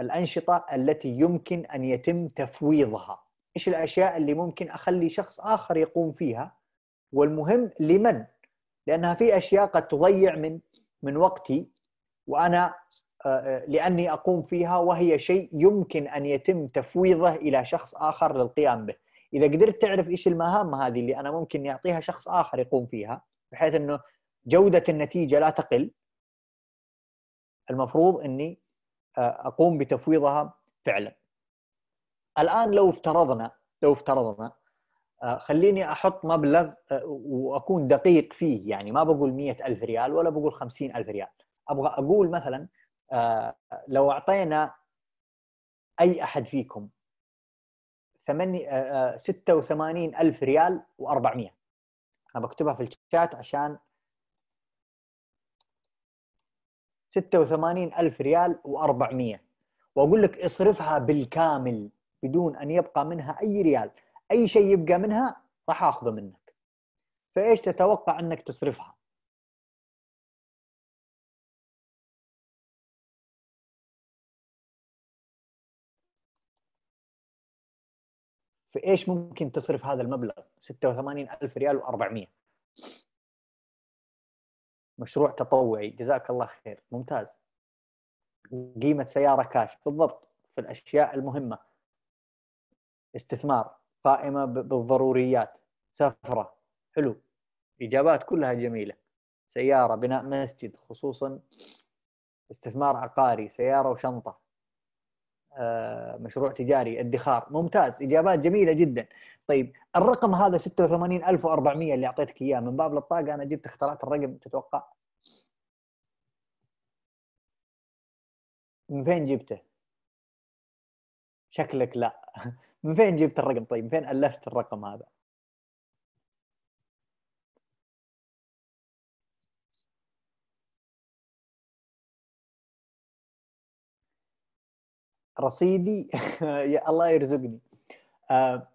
الانشطه التي يمكن ان يتم تفويضها؟ ايش الاشياء اللي ممكن اخلي شخص اخر يقوم فيها؟ والمهم لمن لانها في اشياء قد تضيع من من وقتي وانا آه، آه، لاني اقوم فيها وهي شيء يمكن ان يتم تفويضه الى شخص اخر للقيام به. اذا قدرت تعرف ايش المهام هذه اللي انا ممكن يعطيها شخص اخر يقوم فيها بحيث انه جوده النتيجه لا تقل المفروض اني آه، اقوم بتفويضها فعلا. الان لو افترضنا لو افترضنا آه، خليني احط مبلغ آه، واكون دقيق فيه يعني ما بقول مية ألف ريال ولا بقول خمسين ألف ريال ابغى اقول مثلا آه، لو اعطينا اي احد فيكم ثمانية ستة وثمانين ألف ريال وأربعمية أنا بكتبها في الشات عشان ستة وثمانين ألف ريال وأربعمية وأقول لك اصرفها بالكامل بدون أن يبقى منها أي ريال اي شيء يبقى منها راح اخذه منك فايش تتوقع انك تصرفها فايش ممكن تصرف هذا المبلغ 86000 ريال و400 مشروع تطوعي جزاك الله خير ممتاز قيمة سيارة كاش بالضبط في الأشياء المهمة استثمار قائمه بالضروريات سفره حلو اجابات كلها جميله سياره بناء مسجد خصوصا استثمار عقاري سياره وشنطه آه، مشروع تجاري ادخار ممتاز اجابات جميله جدا طيب الرقم هذا 86400 اللي اعطيتك اياه من باب للطاقه انا جبت اخترعت الرقم تتوقع من فين جبته شكلك لا (laughs) من فين جبت الرقم طيب من فين الفت الرقم هذا رصيدي (laughs) يا الله يرزقني آه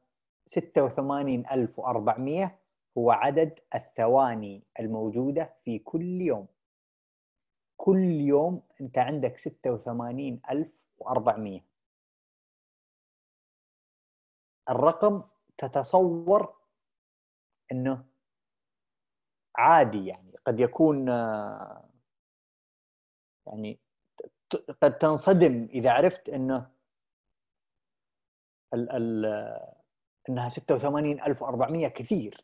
86400 هو عدد الثواني الموجودة في كل يوم كل يوم أنت عندك 86400 الرقم تتصور انه عادي يعني قد يكون آه، يعني قد تنصدم اذا عرفت انه ال ال انها 86400 كثير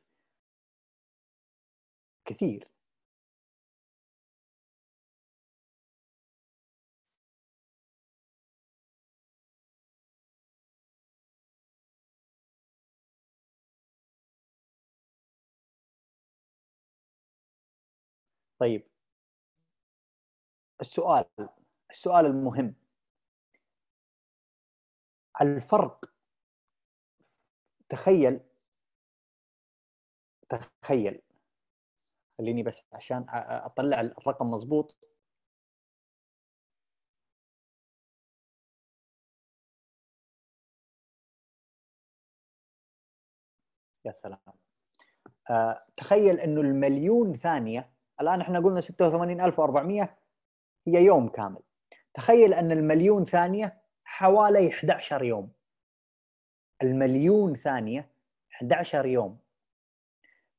كثير طيب السؤال السؤال المهم الفرق تخيل تخيل خليني بس عشان اطلع الرقم مضبوط يا سلام تخيل انه المليون ثانيه الان احنا قلنا 86400 هي يوم كامل تخيل ان المليون ثانيه حوالي 11 يوم المليون ثانيه 11 يوم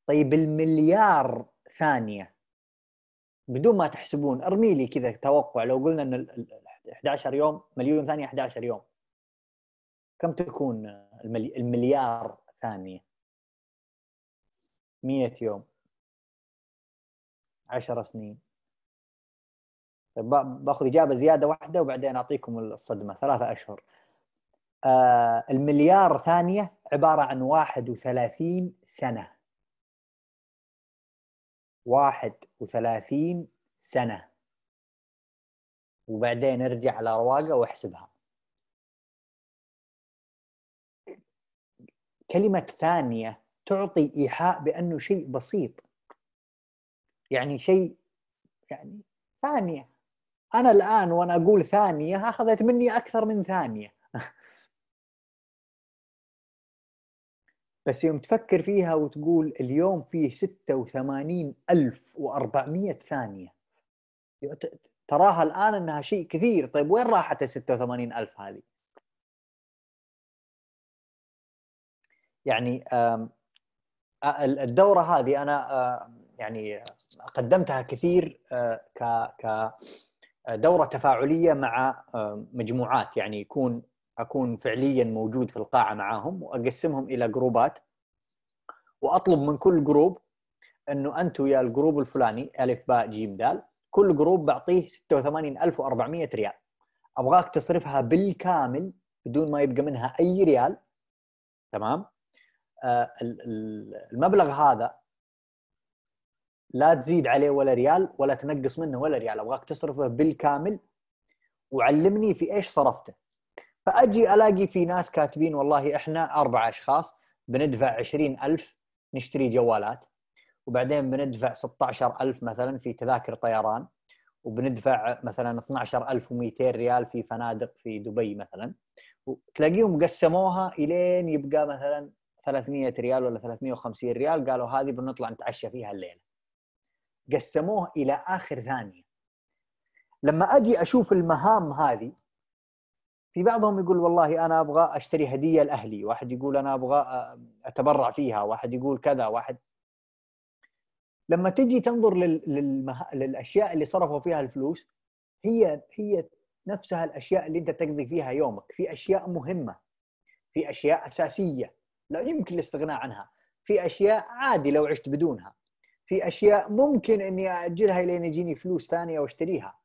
طيب المليار ثانيه بدون ما تحسبون ارمي لي كذا توقع لو قلنا ان 11 يوم مليون ثانيه 11 يوم كم تكون المليار ثانيه 100 يوم 10 سنين طيب باخذ اجابه زياده واحده وبعدين اعطيكم الصدمه ثلاثة اشهر آه المليار ثانيه عباره عن 31 سنه 31 سنه وبعدين ارجع على رواقه واحسبها كلمه ثانيه تعطي ايحاء بانه شيء بسيط يعني شيء يعني ثانية أنا الآن وأنا أقول ثانية أخذت مني أكثر من ثانية (laughs) بس يوم تفكر فيها وتقول اليوم فيه 86400 ثانية تراها الآن أنها شيء كثير طيب وين راحت ال 86000 هذه يعني الدورة هذه أنا يعني قدمتها كثير آه، ك كدوره آه، تفاعليه مع آه، مجموعات يعني يكون اكون فعليا موجود في القاعه معاهم واقسمهم الى جروبات واطلب من كل جروب انه انتم يا الجروب الفلاني الف باء جيم دال كل جروب بعطيه 86400 ريال ابغاك تصرفها بالكامل بدون ما يبقى منها اي ريال تمام المبلغ هذا لا تزيد عليه ولا ريال ولا تنقص منه ولا ريال ابغاك تصرفه بالكامل وعلمني في ايش صرفته فاجي الاقي في ناس كاتبين والله احنا اربع اشخاص بندفع 20000 نشتري جوالات وبعدين بندفع 16000 مثلا في تذاكر طيران وبندفع مثلا 12200 ريال في فنادق في دبي مثلا وتلاقيهم قسموها الين يبقى مثلا 300 ريال ولا 350 ريال قالوا هذه بنطلع نتعشى فيها الليله قسموه الى اخر ثانيه لما اجي اشوف المهام هذه في بعضهم يقول والله انا ابغى اشتري هديه لاهلي، واحد يقول انا ابغى اتبرع فيها، واحد يقول كذا، واحد لما تجي تنظر للمه... للاشياء اللي صرفوا فيها الفلوس هي هي نفسها الاشياء اللي انت تقضي فيها يومك، في اشياء مهمه في اشياء اساسيه لا يمكن الاستغناء عنها، في اشياء عادي لو عشت بدونها. في اشياء ممكن اني ااجلها الين يجيني فلوس ثانيه واشتريها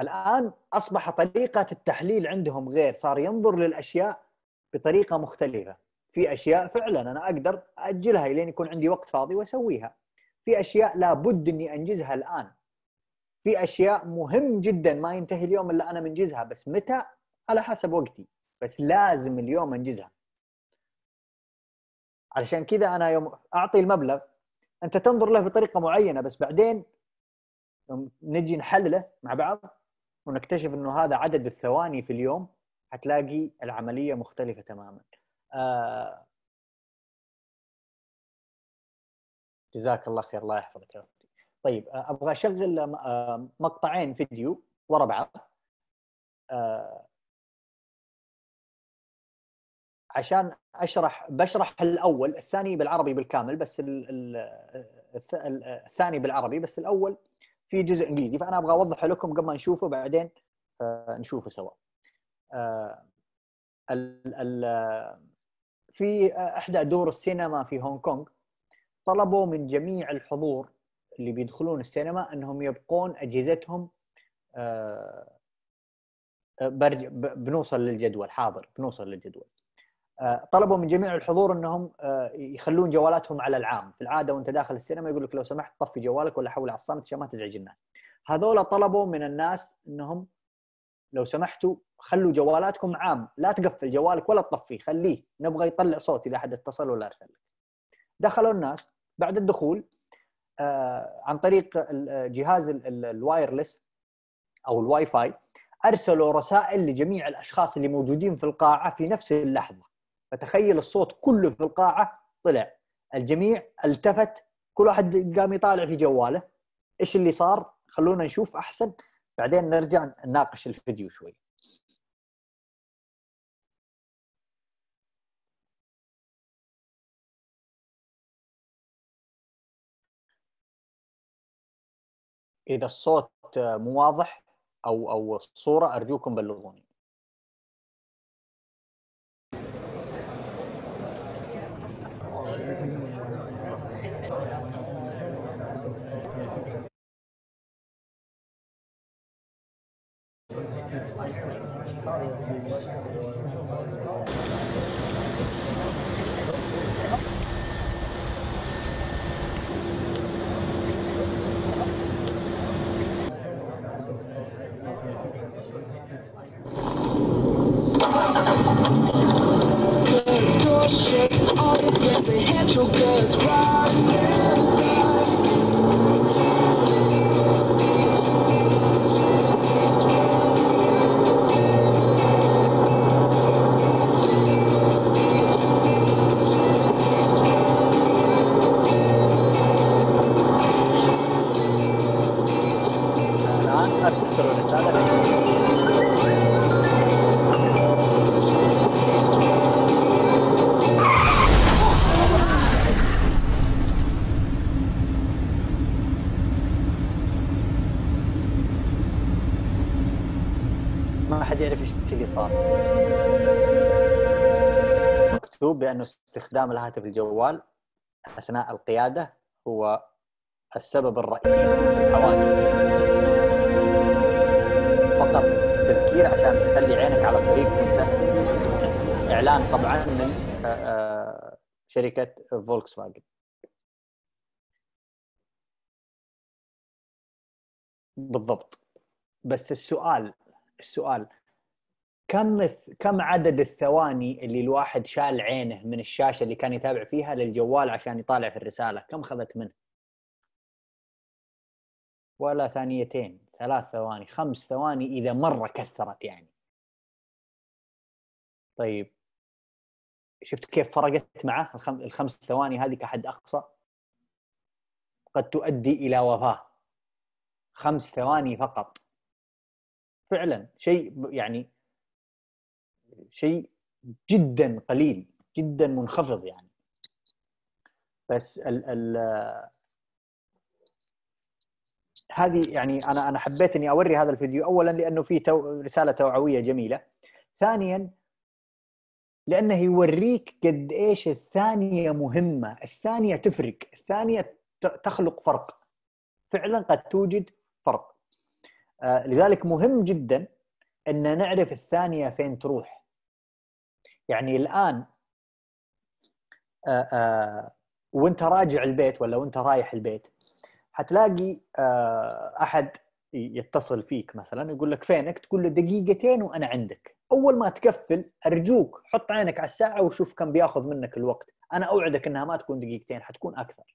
الان اصبح طريقه التحليل عندهم غير صار ينظر للاشياء بطريقه مختلفه في اشياء فعلا انا اقدر ااجلها الين يكون عندي وقت فاضي واسويها في اشياء لابد اني انجزها الان في اشياء مهم جدا ما ينتهي اليوم الا انا منجزها بس متى على حسب وقتي بس لازم اليوم انجزها علشان كذا انا يوم اعطي المبلغ انت تنظر له بطريقه معينه بس بعدين نجي نحلله مع بعض ونكتشف انه هذا عدد الثواني في اليوم حتلاقي العمليه مختلفه تماما آه جزاك الله خير الله يحفظك يا طيب آه، ابغى اشغل آه، مقطعين فيديو ورا بعض آه عشان اشرح بشرح الاول الثاني بالعربي بالكامل بس ال ال الثاني بالعربي بس الاول في جزء انجليزي فانا ابغى اوضحه لكم قبل ما نشوفه بعدين آه، نشوفه سوا. آه، في احدى دور السينما في هونغ كونغ طلبوا من جميع الحضور اللي بيدخلون السينما انهم يبقون اجهزتهم آه، برج بنوصل للجدول حاضر بنوصل للجدول آه، طلبوا من جميع الحضور انهم آه، يخلون جوالاتهم على العام، في العاده وانت داخل السينما يقول لك لو سمحت طفي جوالك ولا حول على الصامت عشان ما تزعج الناس. هذول طلبوا من الناس انهم لو سمحتوا خلوا جوالاتكم عام، لا تقفل جوالك ولا تطفيه، خليه، نبغى يطلع صوت اذا حد اتصل ولا ارسل لك. دخلوا الناس بعد الدخول آه، عن طريق جهاز الوايرلس او الواي فاي ارسلوا رسائل لجميع الاشخاص اللي موجودين في القاعه في نفس اللحظه. فتخيل الصوت كله في القاعه طلع الجميع التفت كل واحد قام يطالع في جواله ايش اللي صار خلونا نشوف احسن بعدين نرجع نناقش الفيديو شوي اذا الصوت مو واضح او او الصوره ارجوكم بلغوني Shit, all the residential goods, right? استخدام الهاتف الجوال اثناء القياده هو السبب الرئيسي للحوادث فقط تذكير عشان تخلي عينك على الطريق اعلان طبعا من آه، آه، شركه فولكس واجن بالضبط بس السؤال السؤال كم كم عدد الثواني اللي الواحد شال عينه من الشاشه اللي كان يتابع فيها للجوال عشان يطالع في الرساله كم خذت منه ولا ثانيتين ثلاث ثواني خمس ثواني اذا مره كثرت يعني طيب شفت كيف فرقت معه الخمس ثواني هذه كحد اقصى قد تؤدي الى وفاه خمس ثواني فقط فعلا شيء يعني شيء جدا قليل جدا منخفض يعني بس ال ال هذه يعني انا انا حبيت اني اوري هذا الفيديو اولا لانه فيه تو رساله توعويه جميله ثانيا لانه يوريك قد ايش الثانيه مهمه الثانيه تفرق الثانيه تخلق فرق فعلا قد توجد فرق آه، لذلك مهم جدا ان نعرف الثانيه فين تروح يعني الان آه، آه، وانت راجع البيت ولا وانت رايح البيت حتلاقي آه، احد يتصل فيك مثلا يقول لك فينك تقول له دقيقتين وانا عندك اول ما تقفل ارجوك حط عينك على الساعه وشوف كم بياخذ منك الوقت انا اوعدك انها ما تكون دقيقتين حتكون اكثر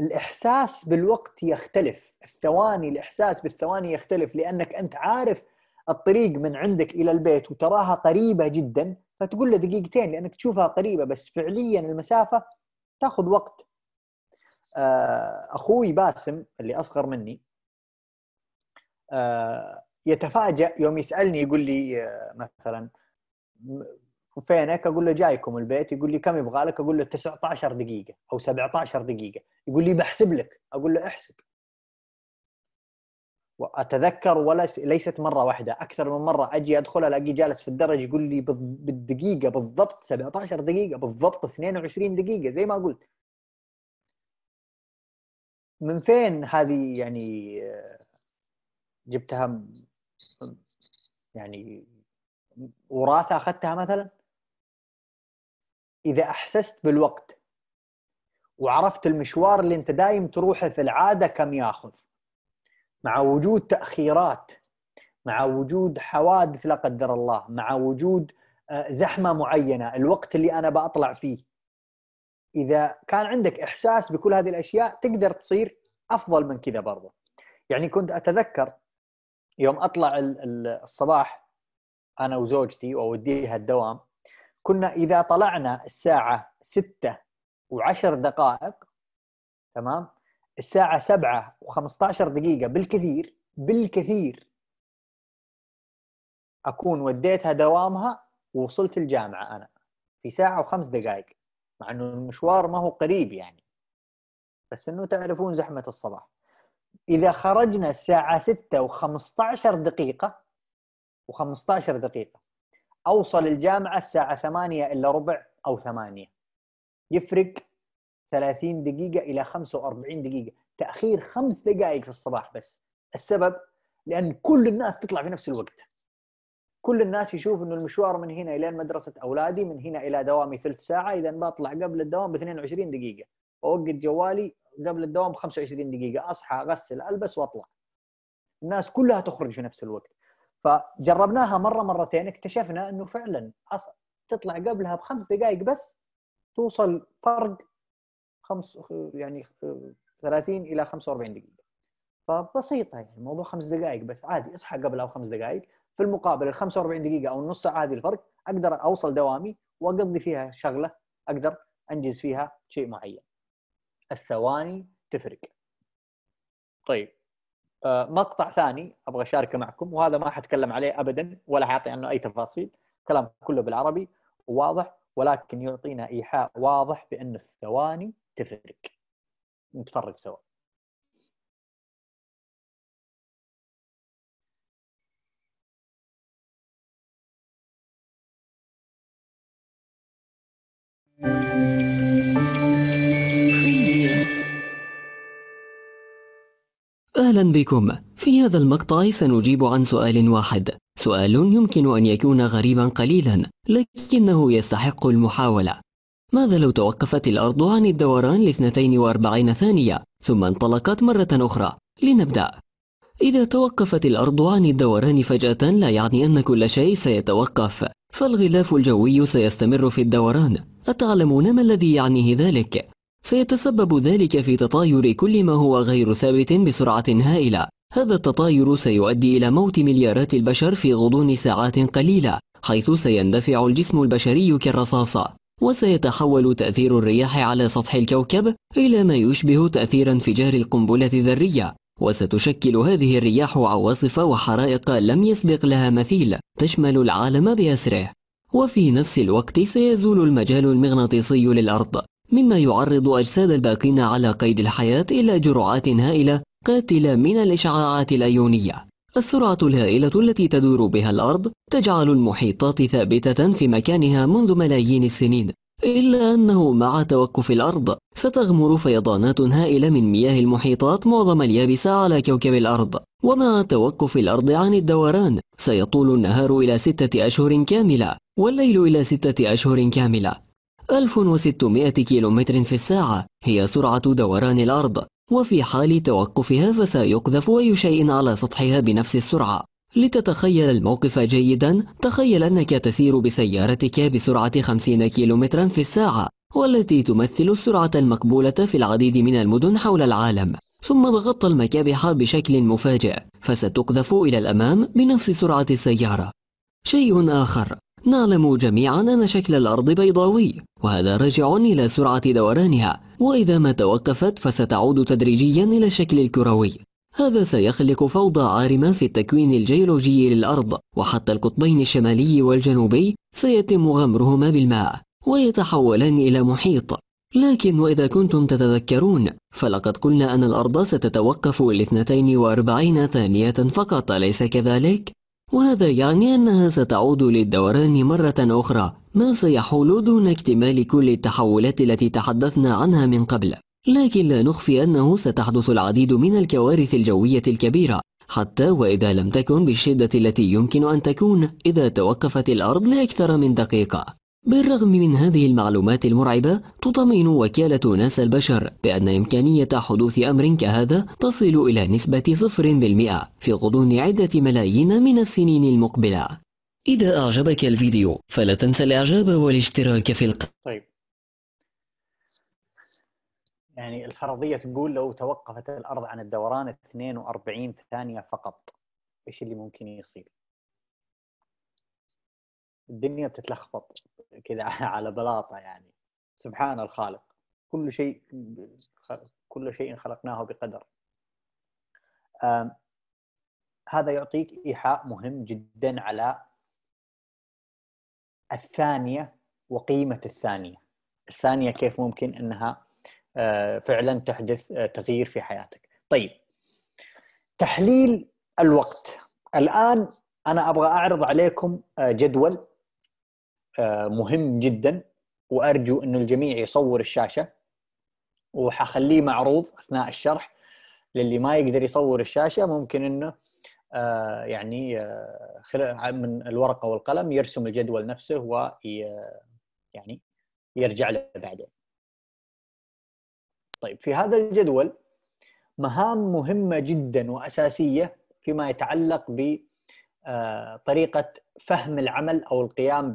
الاحساس بالوقت يختلف الثواني الاحساس بالثواني يختلف لانك انت عارف الطريق من عندك الى البيت وتراها قريبه جدا فتقول له دقيقتين لانك تشوفها قريبه بس فعليا المسافه تاخذ وقت آه، اخوي باسم اللي اصغر مني آه، يتفاجأ يوم يسألني يقول لي آه، مثلا فينك؟ اقول له جايكم البيت يقول لي كم يبغى لك؟ اقول له 19 دقيقة او 17 دقيقة يقول لي بحسب لك اقول له احسب واتذكر ولا ليست مره واحده اكثر من مره اجي ادخل الاقي جالس في الدرج يقول لي بالدقيقه بالضبط 17 دقيقه بالضبط 22 دقيقه زي ما قلت من فين هذه يعني آه، جبتها يعني وراثه اخذتها مثلا اذا احسست بالوقت وعرفت المشوار اللي انت دايم تروحه في العاده كم ياخذ مع وجود تاخيرات مع وجود حوادث لا قدر الله مع وجود آه، زحمه معينه الوقت اللي انا بطلع فيه اذا كان عندك احساس بكل هذه الاشياء تقدر تصير افضل من كذا برضه يعني كنت اتذكر يوم اطلع الصباح انا وزوجتي واوديها الدوام كنا اذا طلعنا الساعه 6 و10 دقائق تمام الساعة 7 و15 دقيقة بالكثير بالكثير أكون وديتها دوامها ووصلت الجامعة أنا في ساعة وخمس دقائق مع أنه المشوار ما هو قريب يعني بس أنه تعرفون زحمة الصباح إذا خرجنا الساعة ستة و15 دقيقة و15 دقيقة أوصل الجامعة الساعة 8 إلا ربع أو 8 يفرق 30 دقيقة إلى 45 دقيقة تأخير خمس دقائق في الصباح بس السبب لأن كل الناس تطلع في نفس الوقت كل الناس يشوف انه المشوار من هنا الى مدرسه اولادي من هنا الى دوامي ثلث ساعه اذا بطلع قبل الدوام ب 22 دقيقه اوقف جوالي قبل الدوام 25 دقيقه اصحى اغسل البس واطلع الناس كلها تخرج في نفس الوقت فجربناها مره مرتين اكتشفنا انه فعلا تطلع قبلها بخمس دقائق بس توصل فرق خمس يعني 30 الى 45 دقيقه فبسيطه يعني الموضوع خمس دقائق بس عادي اصحى قبلها بخمس دقائق في المقابل ال 45 دقيقه او النص ساعه هذه الفرق اقدر اوصل دوامي واقضي فيها شغله اقدر انجز فيها شيء معين الثواني تفرق طيب آه، مقطع ثاني ابغى اشاركه معكم وهذا ما حتكلم عليه ابدا ولا حاعطي عنه اي تفاصيل كلام كله بالعربي واضح ولكن يعطينا ايحاء واضح بان الثواني تفرق نتفرج سوا أهلا بكم في هذا المقطع سنجيب عن سؤال واحد سؤال يمكن أن يكون غريبا قليلا لكنه يستحق المحاولة ماذا لو توقفت الأرض عن الدوران لـ 42 ثانية ثم انطلقت مرة أخرى؟ لنبدأ إذا توقفت الأرض عن الدوران فجأة لا يعني أن كل شيء سيتوقف فالغلاف الجوي سيستمر في الدوران أتعلمون ما الذي يعنيه ذلك؟ سيتسبب ذلك في تطاير كل ما هو غير ثابت بسرعة هائلة هذا التطاير سيؤدي إلى موت مليارات البشر في غضون ساعات قليلة حيث سيندفع الجسم البشري كالرصاصة وسيتحول تأثير الرياح على سطح الكوكب إلى ما يشبه تأثير انفجار القنبلة الذرية وستشكل هذه الرياح عواصف وحرائق لم يسبق لها مثيل تشمل العالم بأسره وفي نفس الوقت سيزول المجال المغناطيسي للأرض مما يعرض أجساد الباقين على قيد الحياة إلى جرعات هائلة قاتلة من الإشعاعات الأيونية السرعة الهائلة التي تدور بها الأرض تجعل المحيطات ثابتة في مكانها منذ ملايين السنين إلا أنه مع توقف الأرض ستغمر فيضانات هائلة من مياه المحيطات معظم اليابسة على كوكب الأرض ومع توقف الأرض عن الدوران سيطول النهار إلى ستة أشهر كاملة والليل إلى ستة أشهر كاملة 1600 كيلومتر في الساعة هي سرعة دوران الأرض وفي حال توقفها فسيقذف أي شيء على سطحها بنفس السرعة لتتخيل الموقف جيدا تخيل أنك تسير بسيارتك بسرعة 50 كيلومترا في الساعة والتي تمثل السرعة المقبولة في العديد من المدن حول العالم ثم ضغطت المكابح بشكل مفاجئ فستقذف إلى الأمام بنفس سرعة السيارة شيء آخر نعلم جميعا أن شكل الأرض بيضاوي وهذا راجع إلى سرعة دورانها وإذا ما توقفت فستعود تدريجيا إلى الشكل الكروي هذا سيخلق فوضى عارمة في التكوين الجيولوجي للأرض وحتى القطبين الشمالي والجنوبي سيتم غمرهما بالماء ويتحولان إلى محيط لكن وإذا كنتم تتذكرون فلقد قلنا أن الأرض ستتوقف الاثنتين وأربعين ثانية فقط أليس كذلك؟ وهذا يعني أنها ستعود للدوران مرة أخرى ما سيحول دون اكتمال كل التحولات التي تحدثنا عنها من قبل لكن لا نخفي أنه ستحدث العديد من الكوارث الجوية الكبيرة حتى وإذا لم تكن بالشدة التي يمكن أن تكون إذا توقفت الأرض لأكثر من دقيقة بالرغم من هذه المعلومات المرعبة تطمئن وكالة ناسا البشر بأن إمكانية حدوث أمر كهذا تصل إلى نسبة 0% في غضون عدة ملايين من السنين المقبلة إذا أعجبك الفيديو فلا تنسى الإعجاب والاشتراك في القناة طيب يعني الفرضية تقول لو توقفت الأرض عن الدوران 42 ثانية فقط إيش اللي ممكن يصير؟ الدنيا بتتلخبط كذا (laughs) على بلاطه يعني سبحان الخالق كل شيء كل شيء خلقناه بقدر هذا يعطيك ايحاء مهم جدا على الثانيه وقيمه الثانيه الثانيه كيف ممكن انها آه، فعلا تحدث آه، تغيير في حياتك طيب تحليل الوقت الان انا ابغى اعرض عليكم آه، جدول آه، مهم جدا وارجو انه الجميع يصور الشاشه وحخليه معروض اثناء الشرح للي ما يقدر يصور الشاشه ممكن انه آه، يعني آه، من الورقه والقلم يرسم الجدول نفسه و يعني يرجع له بعدين. طيب في هذا الجدول مهام مهمه جدا واساسيه فيما يتعلق بطريقه فهم العمل او القيام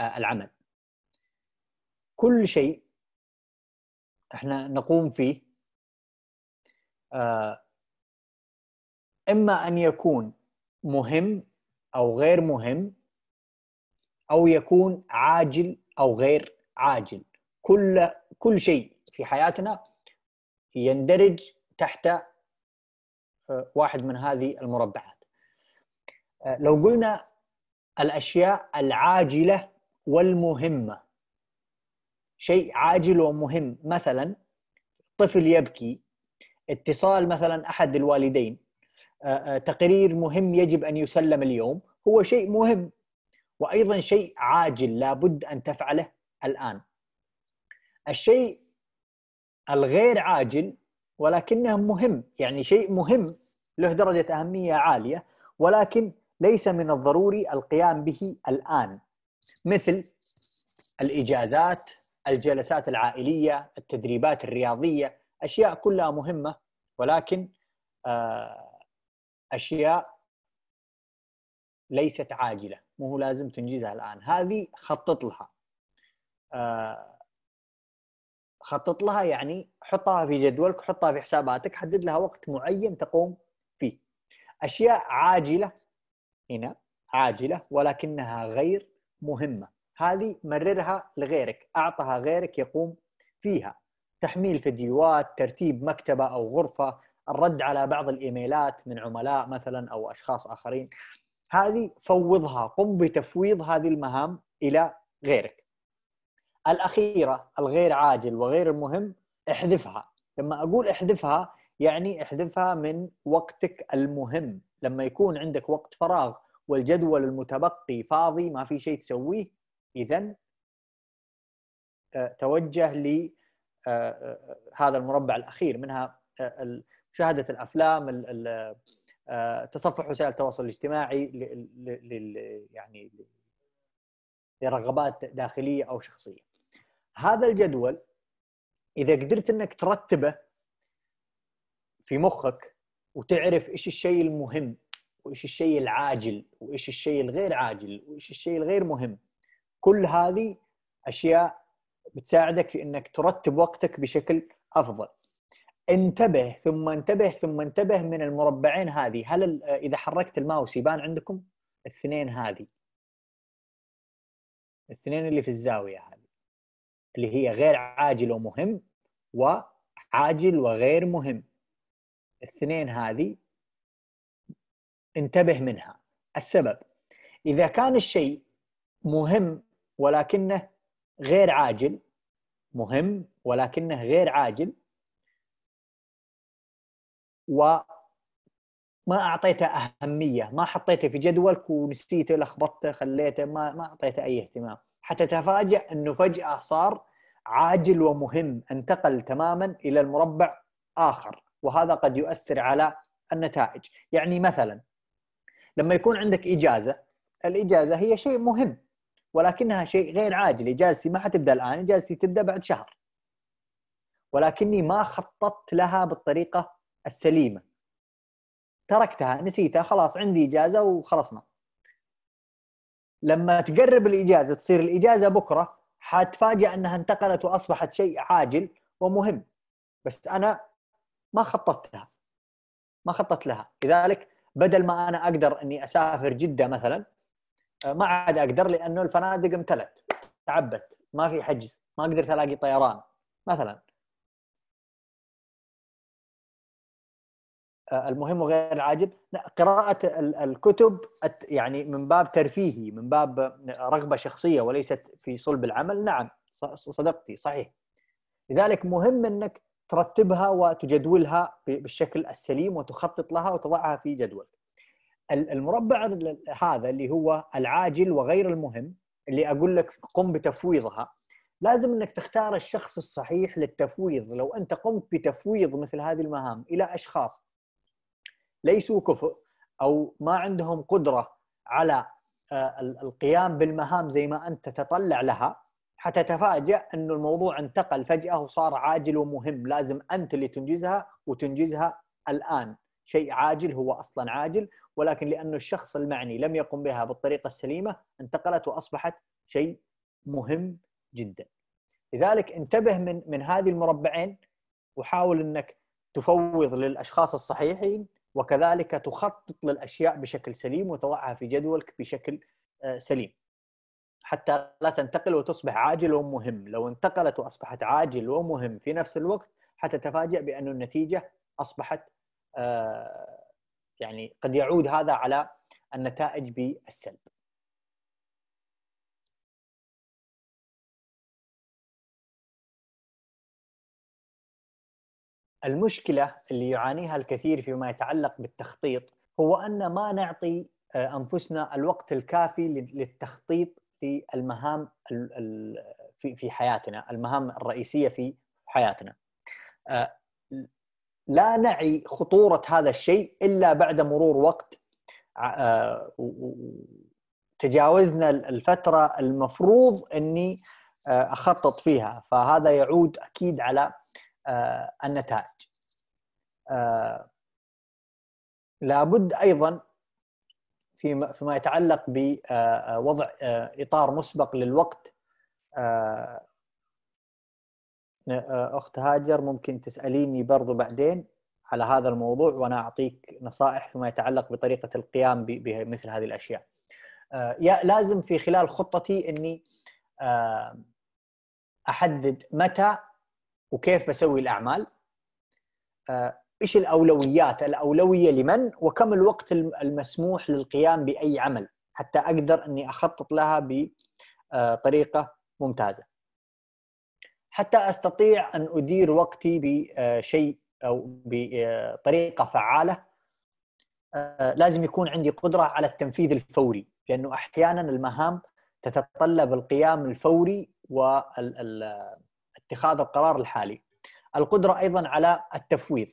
العمل كل شيء احنا نقوم فيه آه، اما ان يكون مهم او غير مهم او يكون عاجل او غير عاجل كل كل شيء في حياتنا يندرج تحت آه، واحد من هذه المربعات آه، لو قلنا الاشياء العاجله والمهمه شيء عاجل ومهم مثلا طفل يبكي اتصال مثلا احد الوالدين آه، آه، تقرير مهم يجب ان يسلم اليوم هو شيء مهم وايضا شيء عاجل لابد ان تفعله الان الشيء الغير عاجل ولكنه مهم يعني شيء مهم له درجه اهميه عاليه ولكن ليس من الضروري القيام به الان مثل الاجازات، الجلسات العائليه، التدريبات الرياضيه، اشياء كلها مهمه ولكن آه، اشياء ليست عاجله، مو لازم تنجزها الان، هذه خطط لها. آه، خطط لها يعني حطها في جدولك، حطها في حساباتك، حدد لها وقت معين تقوم فيه. اشياء عاجله هنا عاجله ولكنها غير مهمة هذه مررها لغيرك أعطها غيرك يقوم فيها تحميل فيديوهات ترتيب مكتبة أو غرفة الرد على بعض الإيميلات من عملاء مثلا أو أشخاص آخرين هذه فوضها قم بتفويض هذه المهام إلى غيرك الأخيرة الغير عاجل وغير المهم احذفها لما أقول احذفها يعني احذفها من وقتك المهم لما يكون عندك وقت فراغ والجدول المتبقي فاضي ما في شيء تسويه اذا آه، توجه ل آه، آه، هذا المربع الاخير منها مشاهده الافلام تصفح وسائل التواصل الاجتماعي يعني لرغبات داخليه او شخصيه. هذا الجدول اذا قدرت انك ترتبه في مخك وتعرف ايش الشيء المهم وايش الشيء العاجل وايش الشيء الغير عاجل وايش الشيء الغير مهم كل هذه اشياء بتساعدك في انك ترتب وقتك بشكل افضل انتبه ثم انتبه ثم انتبه من المربعين هذه هل اذا حركت الماوس يبان عندكم الاثنين هذه الاثنين اللي في الزاويه هذه اللي هي غير عاجل ومهم وعاجل وغير مهم الاثنين هذه انتبه منها السبب إذا كان الشيء مهم ولكنه غير عاجل مهم ولكنه غير عاجل وما أعطيته أهمية ما حطيته في جدولك ونسيته لخبطته خليته ما, ما أعطيته أي اهتمام حتى تفاجأ أنه فجأة صار عاجل ومهم انتقل تماما إلى المربع آخر وهذا قد يؤثر على النتائج يعني مثلا لما يكون عندك اجازه الاجازه هي شيء مهم ولكنها شيء غير عاجل اجازتي ما حتبدا الان اجازتي تبدا بعد شهر ولكني ما خططت لها بالطريقه السليمه تركتها نسيتها خلاص عندي اجازه وخلصنا لما تقرب الاجازه تصير الاجازه بكره حتفاجئ انها انتقلت واصبحت شيء عاجل ومهم بس انا ما خططت لها ما خططت لها لذلك بدل ما انا اقدر اني اسافر جده مثلا آه، ما عاد اقدر لانه الفنادق امتلت تعبت ما في حجز ما قدرت الاقي طيران مثلا آه، المهم وغير العاجب قراءة الكتب يعني من باب ترفيهي من باب رغبة شخصية وليست في صلب العمل نعم صدقتي صحيح لذلك مهم أنك ترتبها وتجدولها بالشكل السليم وتخطط لها وتضعها في جدول المربع هذا اللي هو العاجل وغير المهم اللي اقول لك قم بتفويضها لازم انك تختار الشخص الصحيح للتفويض لو انت قمت بتفويض مثل هذه المهام الى اشخاص ليسوا كفؤ او ما عندهم قدره على آه، القيام بالمهام زي ما انت تتطلع لها حتتفاجأ انه الموضوع انتقل فجأة وصار عاجل ومهم لازم انت اللي تنجزها وتنجزها الان شيء عاجل هو اصلا عاجل ولكن لانه الشخص المعني لم يقم بها بالطريقه السليمه انتقلت واصبحت شيء مهم جدا. لذلك انتبه من من هذه المربعين وحاول انك تفوض للاشخاص الصحيحين وكذلك تخطط للاشياء بشكل سليم وتضعها في جدولك بشكل آه، سليم. حتى لا تنتقل وتصبح عاجل ومهم لو انتقلت وأصبحت عاجل ومهم في نفس الوقت تفاجأ بأن النتيجة أصبحت آه، يعني قد يعود هذا على النتائج بالسلب المشكلة اللي يعانيها الكثير فيما يتعلق بالتخطيط هو أن ما نعطي آه، أنفسنا الوقت الكافي للتخطيط في المهام في في حياتنا المهام الرئيسيه في حياتنا آه، لا نعي خطوره هذا الشيء الا بعد مرور وقت آه، تجاوزنا الفتره المفروض اني آه، اخطط فيها فهذا يعود اكيد على النتائج لابد ايضا فيما فيما يتعلق بوضع آه، آه، آه، اطار مسبق للوقت اخت هاجر ممكن تساليني برضو بعدين على هذا الموضوع وانا اعطيك نصائح فيما يتعلق بطريقه القيام بمثل هذه الاشياء. لازم في خلال خطتي اني احدد متى وكيف بسوي الاعمال ايش الاولويات؟ الاولويه لمن؟ وكم الوقت المسموح للقيام باي عمل حتى اقدر اني اخطط لها بطريقه آه، ممتازه. حتى استطيع ان ادير وقتي بشيء آه، او بطريقه آه، فعاله لازم يكون عندي قدره على التنفيذ الفوري لانه احيانا المهام تتطلب القيام الفوري واتخاذ القرار الحالي. القدره ايضا على التفويض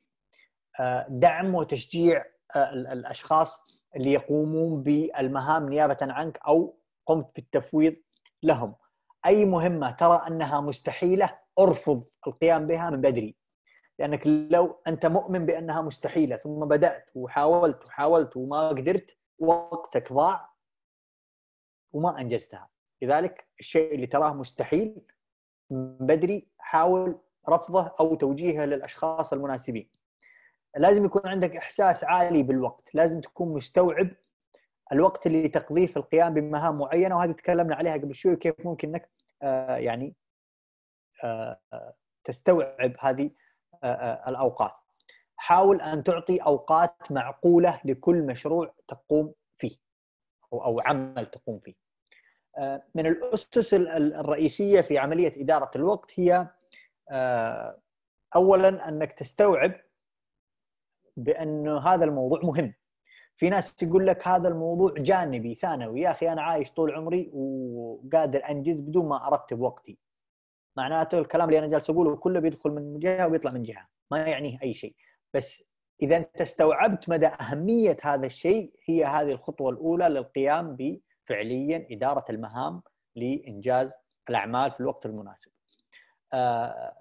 آه، دعم وتشجيع آه، الاشخاص اللي يقومون بالمهام نيابه عنك او قمت بالتفويض لهم اي مهمه ترى انها مستحيله ارفض القيام بها من بدري لانك لو انت مؤمن بانها مستحيله ثم بدات وحاولت وحاولت وما قدرت وقتك ضاع وما انجزتها لذلك الشيء اللي تراه مستحيل من بدري حاول رفضه او توجيهه للاشخاص المناسبين لازم يكون عندك احساس عالي بالوقت لازم تكون مستوعب الوقت اللي تقضيه في القيام بمهام معينه وهذه تكلمنا عليها قبل شوي كيف ممكن انك آه، يعني آه، تستوعب هذه آه، الاوقات حاول ان تعطي اوقات معقوله لكل مشروع تقوم فيه او عمل تقوم فيه من الاسس الرئيسيه في عمليه اداره الوقت هي اولا انك تستوعب بانه هذا الموضوع مهم في ناس يقول لك هذا الموضوع جانبي ثانوي يا اخي انا عايش طول عمري وقادر انجز بدون ما ارتب وقتي معناته الكلام اللي انا جالس اقوله كله بيدخل من جهه وبيطلع من جهه ما يعنيه اي شيء بس اذا انت استوعبت مدى اهميه هذا الشيء هي هذه الخطوه الاولى للقيام بفعليا اداره المهام لانجاز الاعمال في الوقت المناسب. آه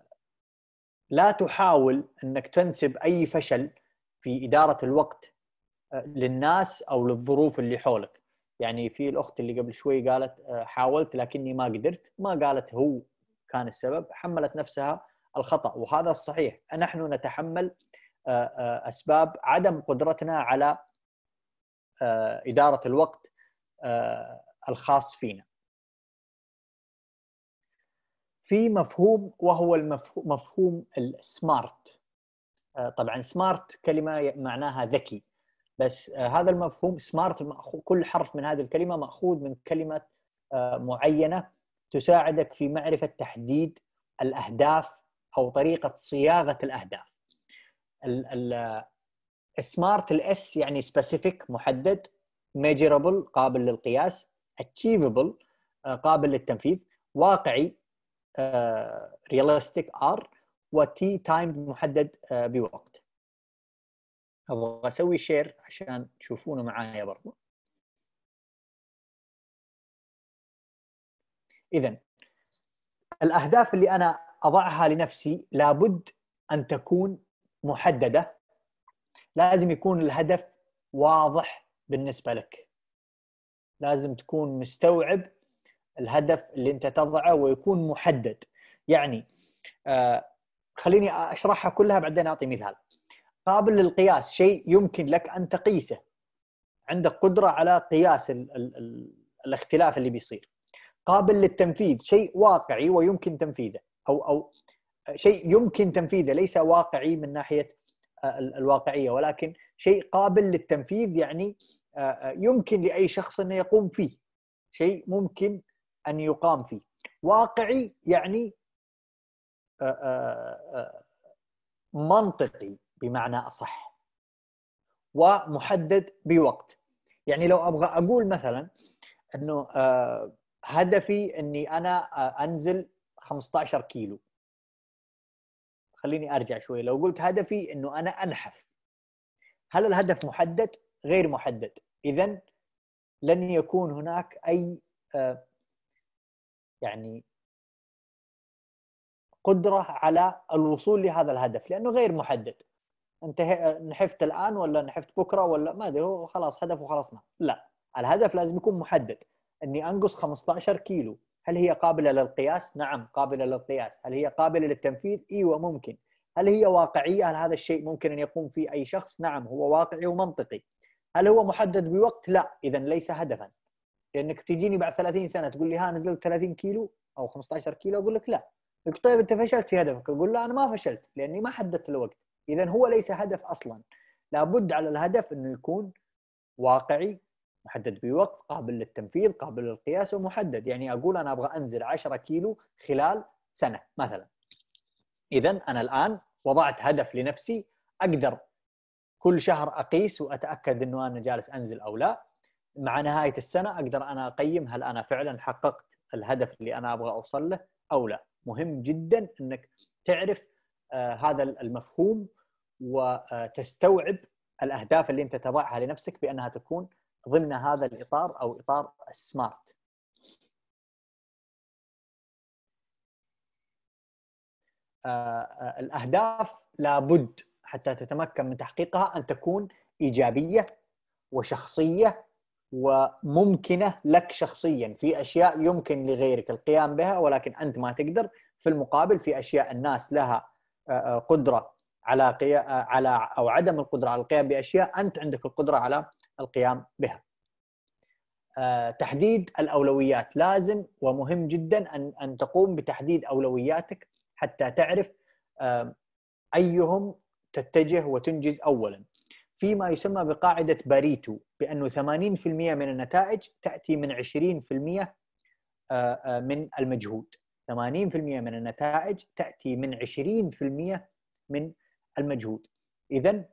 لا تحاول انك تنسب اي فشل في اداره الوقت آه، للناس او للظروف اللي حولك يعني في الاخت اللي قبل شوي قالت آه، حاولت لكني ما قدرت ما قالت هو كان السبب حملت نفسها الخطا وهذا الصحيح نحن نتحمل آه، اسباب عدم قدرتنا على اداره الوقت الخاص فينا في مفهوم وهو مفهوم السمارت آه، طبعا سمارت كلمه معناها ذكي بس آه، هذا المفهوم سمارت كل حرف من هذه الكلمه ماخوذ من كلمه آه، معينه تساعدك في معرفه تحديد الاهداف او طريقه صياغه الاهداف السمارت الاس يعني سبيسيفيك محدد ميجرابل قابل للقياس اتشيفبل قابل للتنفيذ واقعي ريالستيك ار وتي تايم محدد آه، بوقت ابغى اسوي شير عشان تشوفونه معايا برضو اذا الاهداف اللي انا اضعها لنفسي لابد ان تكون محدده لازم يكون الهدف واضح بالنسبه لك لازم تكون مستوعب الهدف اللي انت تضعه ويكون محدد يعني آه، خليني اشرحها كلها بعدين اعطي مثال قابل للقياس شيء يمكن لك ان تقيسه عندك قدره على قياس الـ الـ الـ الاختلاف اللي بيصير قابل للتنفيذ شيء واقعي ويمكن تنفيذه او او شيء يمكن تنفيذه ليس واقعي من ناحيه آه، الواقعيه ولكن شيء قابل للتنفيذ يعني آه، آه، يمكن لاي شخص انه يقوم فيه شيء ممكن ان يقام فيه واقعي يعني آه، آه، آه، منطقي بمعنى اصح ومحدد بوقت يعني لو ابغى اقول مثلا انه هدفي اني انا انزل 15 كيلو خليني ارجع شوي لو قلت هدفي انه انا انحف هل الهدف محدد غير محدد اذا لن يكون هناك اي يعني قدره على الوصول لهذا الهدف لانه غير محدد انت نحفت الان ولا نحفت بكره ولا ما ادري هو خلاص هدف وخلصنا لا الهدف لازم يكون محدد اني انقص 15 كيلو هل هي قابله للقياس نعم قابله للقياس هل هي قابله للتنفيذ ايوه ممكن هل هي واقعيه هل هذا الشيء ممكن ان يقوم فيه اي شخص نعم هو واقعي ومنطقي هل هو محدد بوقت لا اذا ليس هدفا لانك تجيني بعد 30 سنه تقول لي ها نزلت 30 كيلو او 15 كيلو اقول لك لا يقول طيب انت فشلت في هدفك اقول لا انا ما فشلت لاني ما حددت الوقت اذا هو ليس هدف اصلا لابد على الهدف انه يكون واقعي محدد بوقت قابل للتنفيذ قابل للقياس ومحدد يعني اقول انا ابغى انزل 10 كيلو خلال سنه مثلا اذا انا الان وضعت هدف لنفسي اقدر كل شهر اقيس واتاكد انه انا جالس انزل او لا مع نهايه السنه اقدر انا اقيم هل انا فعلا حققت الهدف اللي انا ابغى اوصل له او لا مهم جدا انك تعرف آه، هذا المفهوم وتستوعب آه، الاهداف اللي انت تضعها لنفسك بانها تكون ضمن هذا الاطار او اطار السمارت. آه، الاهداف لابد حتى تتمكن من تحقيقها ان تكون ايجابيه وشخصيه وممكنه لك شخصيا في اشياء يمكن لغيرك القيام بها ولكن انت ما تقدر في المقابل في اشياء الناس لها آه، آه، قدره على آه، على او عدم القدره على القيام باشياء انت عندك القدره على القيام بها. تحديد الاولويات لازم ومهم جدا ان ان تقوم بتحديد اولوياتك حتى تعرف ايهم تتجه وتنجز اولا. فيما يسمى بقاعدة باريتو بأنه 80% من النتائج تأتي من 20% آه، آه، من المجهود 80% من النتائج تأتي من 20% من المجهود إذا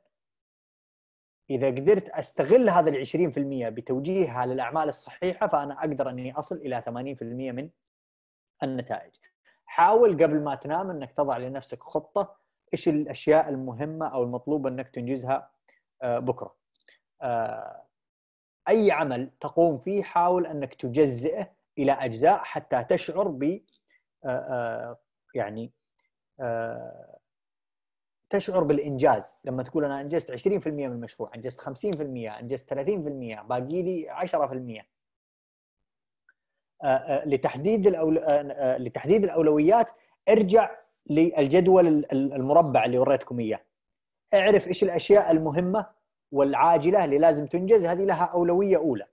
إذا قدرت أستغل هذا ال 20% بتوجيهها للأعمال الصحيحة فأنا أقدر أني أصل إلى 80% من النتائج حاول قبل ما تنام أنك تضع لنفسك خطة إيش الأشياء المهمة أو المطلوب أنك تنجزها آه، بكره آه، اي عمل تقوم فيه حاول انك تجزئه الى اجزاء حتى تشعر ب آه، يعني تشعر بالانجاز لما تقول انا انجزت 20% من المشروع انجزت 50% انجزت 30% باقي لي 10% لتحديد الأول... لتحديد الاولويات ارجع للجدول المربع اللي وريتكم اياه اعرف ايش الاشياء المهمه والعاجله اللي لازم تنجز هذه لها اولويه اولى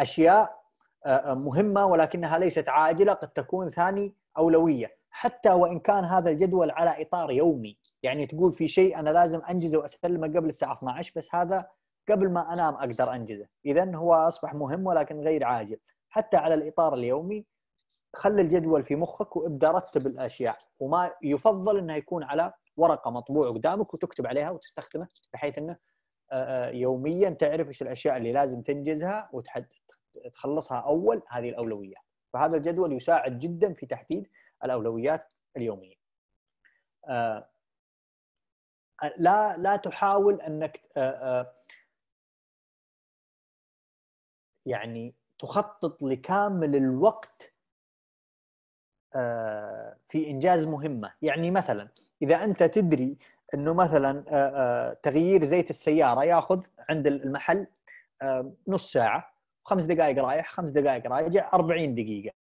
اشياء آه، آه، مهمه ولكنها ليست عاجله قد تكون ثاني اولويه حتى وان كان هذا الجدول على اطار يومي يعني تقول في شيء انا لازم انجزه واسلمه قبل الساعه 12 بس هذا قبل ما انام اقدر انجزه اذا هو اصبح مهم ولكن غير عاجل حتى على الاطار اليومي خلي الجدول في مخك وابدا رتب الاشياء وما يفضل انه يكون على ورقه مطبوعه قدامك وتكتب عليها وتستخدمه بحيث انه آه، آه، يوميا تعرف ايش الاشياء اللي لازم تنجزها وتخلصها اول هذه الاولويات فهذا الجدول يساعد جدا في تحديد الاولويات اليوميه آه، لا لا تحاول انك يعني تخطط لكامل الوقت في انجاز مهمه يعني مثلا اذا انت تدري انه مثلا آه، آه، تغيير زيت السياره ياخذ عند المحل آه، نص ساعه خمس دقائق رايح خمس دقائق راجع 40 دقيقه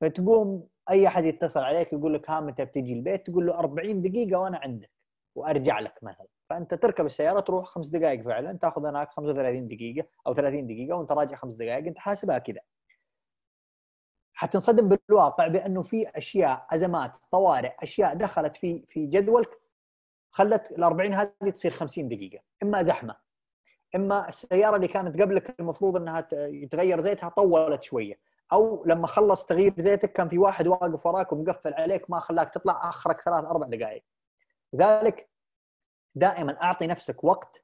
فتقوم اي احد يتصل عليك يقول لك ها متى بتجي البيت تقول له 40 دقيقه وانا عندك وارجع لك مثلا فانت تركب السياره تروح خمس دقائق فعلا تاخذ هناك 35 دقيقه او 30 دقيقه وانت راجع خمس دقائق انت حاسبها كذا حتنصدم بالواقع بانه في اشياء ازمات طوارئ اشياء دخلت في في جدولك خلت ال 40 هذه تصير 50 دقيقه اما زحمه اما السياره اللي كانت قبلك المفروض انها يتغير زيتها طولت شويه او لما خلص تغيير زيتك كان في واحد واقف وراك ومقفل عليك ما خلاك تطلع اخرك ثلاث اربع دقائق لذلك دائما اعطي نفسك وقت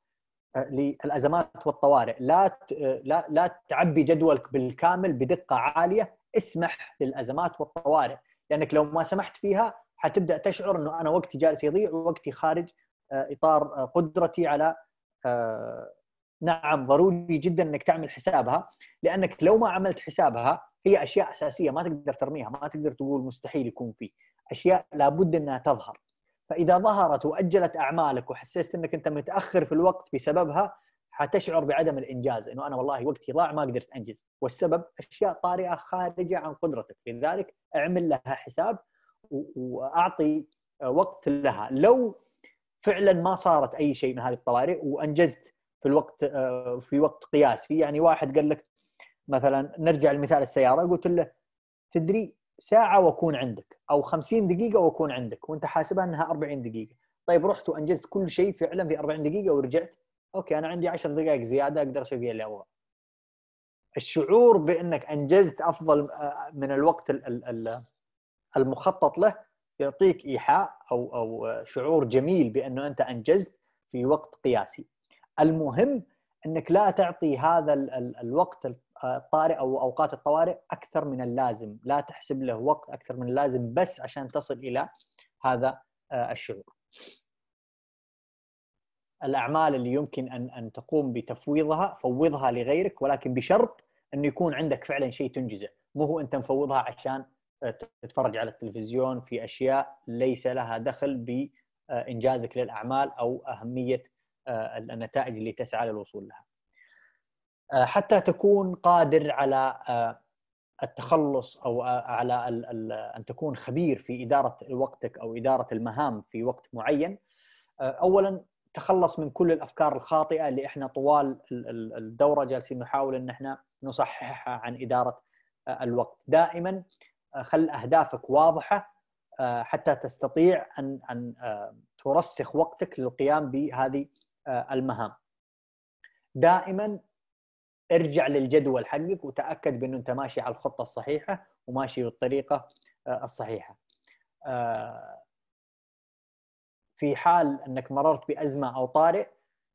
آه، للازمات والطوارئ لا آه، لا لا تعبي جدولك بالكامل بدقه عاليه اسمح للازمات والطوارئ لانك لو ما سمحت فيها حتبدا تشعر انه انا وقتي جالس يضيع ووقتي خارج آه، اطار آه، قدرتي على آه، نعم ضروري جدا انك تعمل حسابها لانك لو ما عملت حسابها هي اشياء اساسيه ما تقدر ترميها ما تقدر تقول مستحيل يكون في اشياء لابد انها تظهر فاذا ظهرت واجلت اعمالك وحسيت انك انت متاخر في الوقت بسببها حتشعر بعدم الانجاز انه انا والله وقتي ضاع ما قدرت انجز والسبب اشياء طارئه خارجه عن قدرتك لذلك اعمل لها حساب واعطي وقت لها لو فعلا ما صارت اي شيء من هذه الطوارئ وانجزت في الوقت آه، في وقت قياسي يعني واحد قال لك مثلا نرجع لمثال السياره قلت له تدري ساعه واكون عندك او 50 دقيقه واكون عندك وانت حاسبها انها 40 دقيقه طيب رحت وانجزت كل شيء فعلا في 40 دقيقه ورجعت اوكي انا عندي 10 دقائق زياده اقدر اسوي فيها اللي ابغاه الشعور بانك انجزت افضل آه، من الوقت المخطط له يعطيك ايحاء او او آه، شعور جميل بانه انت انجزت في وقت قياسي المهم انك لا تعطي هذا الوقت الطارئ آه، او اوقات الطوارئ اكثر من اللازم، لا تحسب له وقت اكثر من اللازم بس عشان تصل الى هذا الشعور. الاعمال اللي يمكن ان ان تقوم بتفويضها فوضها لغيرك ولكن بشرط انه يكون عندك فعلا شيء تنجزه مو هو انت مفوضها عشان آه، تتفرج على التلفزيون في اشياء ليس لها دخل بانجازك آه، للاعمال او اهميه آه، النتائج اللي تسعى للوصول لها. حتى تكون قادر على التخلص او على ان تكون خبير في اداره وقتك او اداره المهام في وقت معين اولا تخلص من كل الافكار الخاطئه اللي احنا طوال الدوره جالسين نحاول ان احنا نصححها عن اداره آه، الوقت دائما آه، خل اهدافك واضحه آه، حتى تستطيع ان ان ترسخ وقتك للقيام بهذه المهام دائما ارجع للجدول حقك وتاكد بانه انت ماشي على الخطه الصحيحه وماشي بالطريقه الصحيحه في حال انك مررت بازمه او طارئ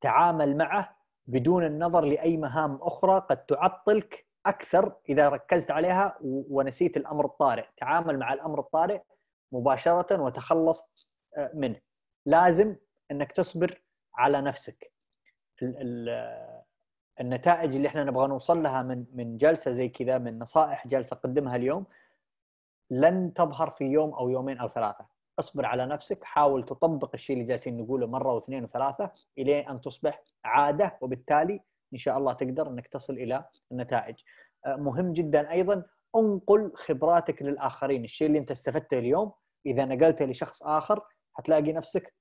تعامل معه بدون النظر لاي مهام اخرى قد تعطلك اكثر اذا ركزت عليها ونسيت الامر الطارئ، تعامل مع الامر الطارئ مباشره وتخلص آه، منه. لازم انك تصبر على نفسك. النتائج اللي احنا نبغى نوصل لها من من جلسه زي كذا من نصائح جلسه اقدمها اليوم لن تظهر في يوم او يومين او ثلاثه اصبر على نفسك حاول تطبق الشيء اللي جالسين نقوله مره واثنين وثلاثه الى ان تصبح عاده وبالتالي ان شاء الله تقدر انك تصل الى النتائج آه، مهم جدا ايضا انقل خبراتك للاخرين الشيء اللي انت استفدته اليوم اذا نقلته لشخص اخر حتلاقي نفسك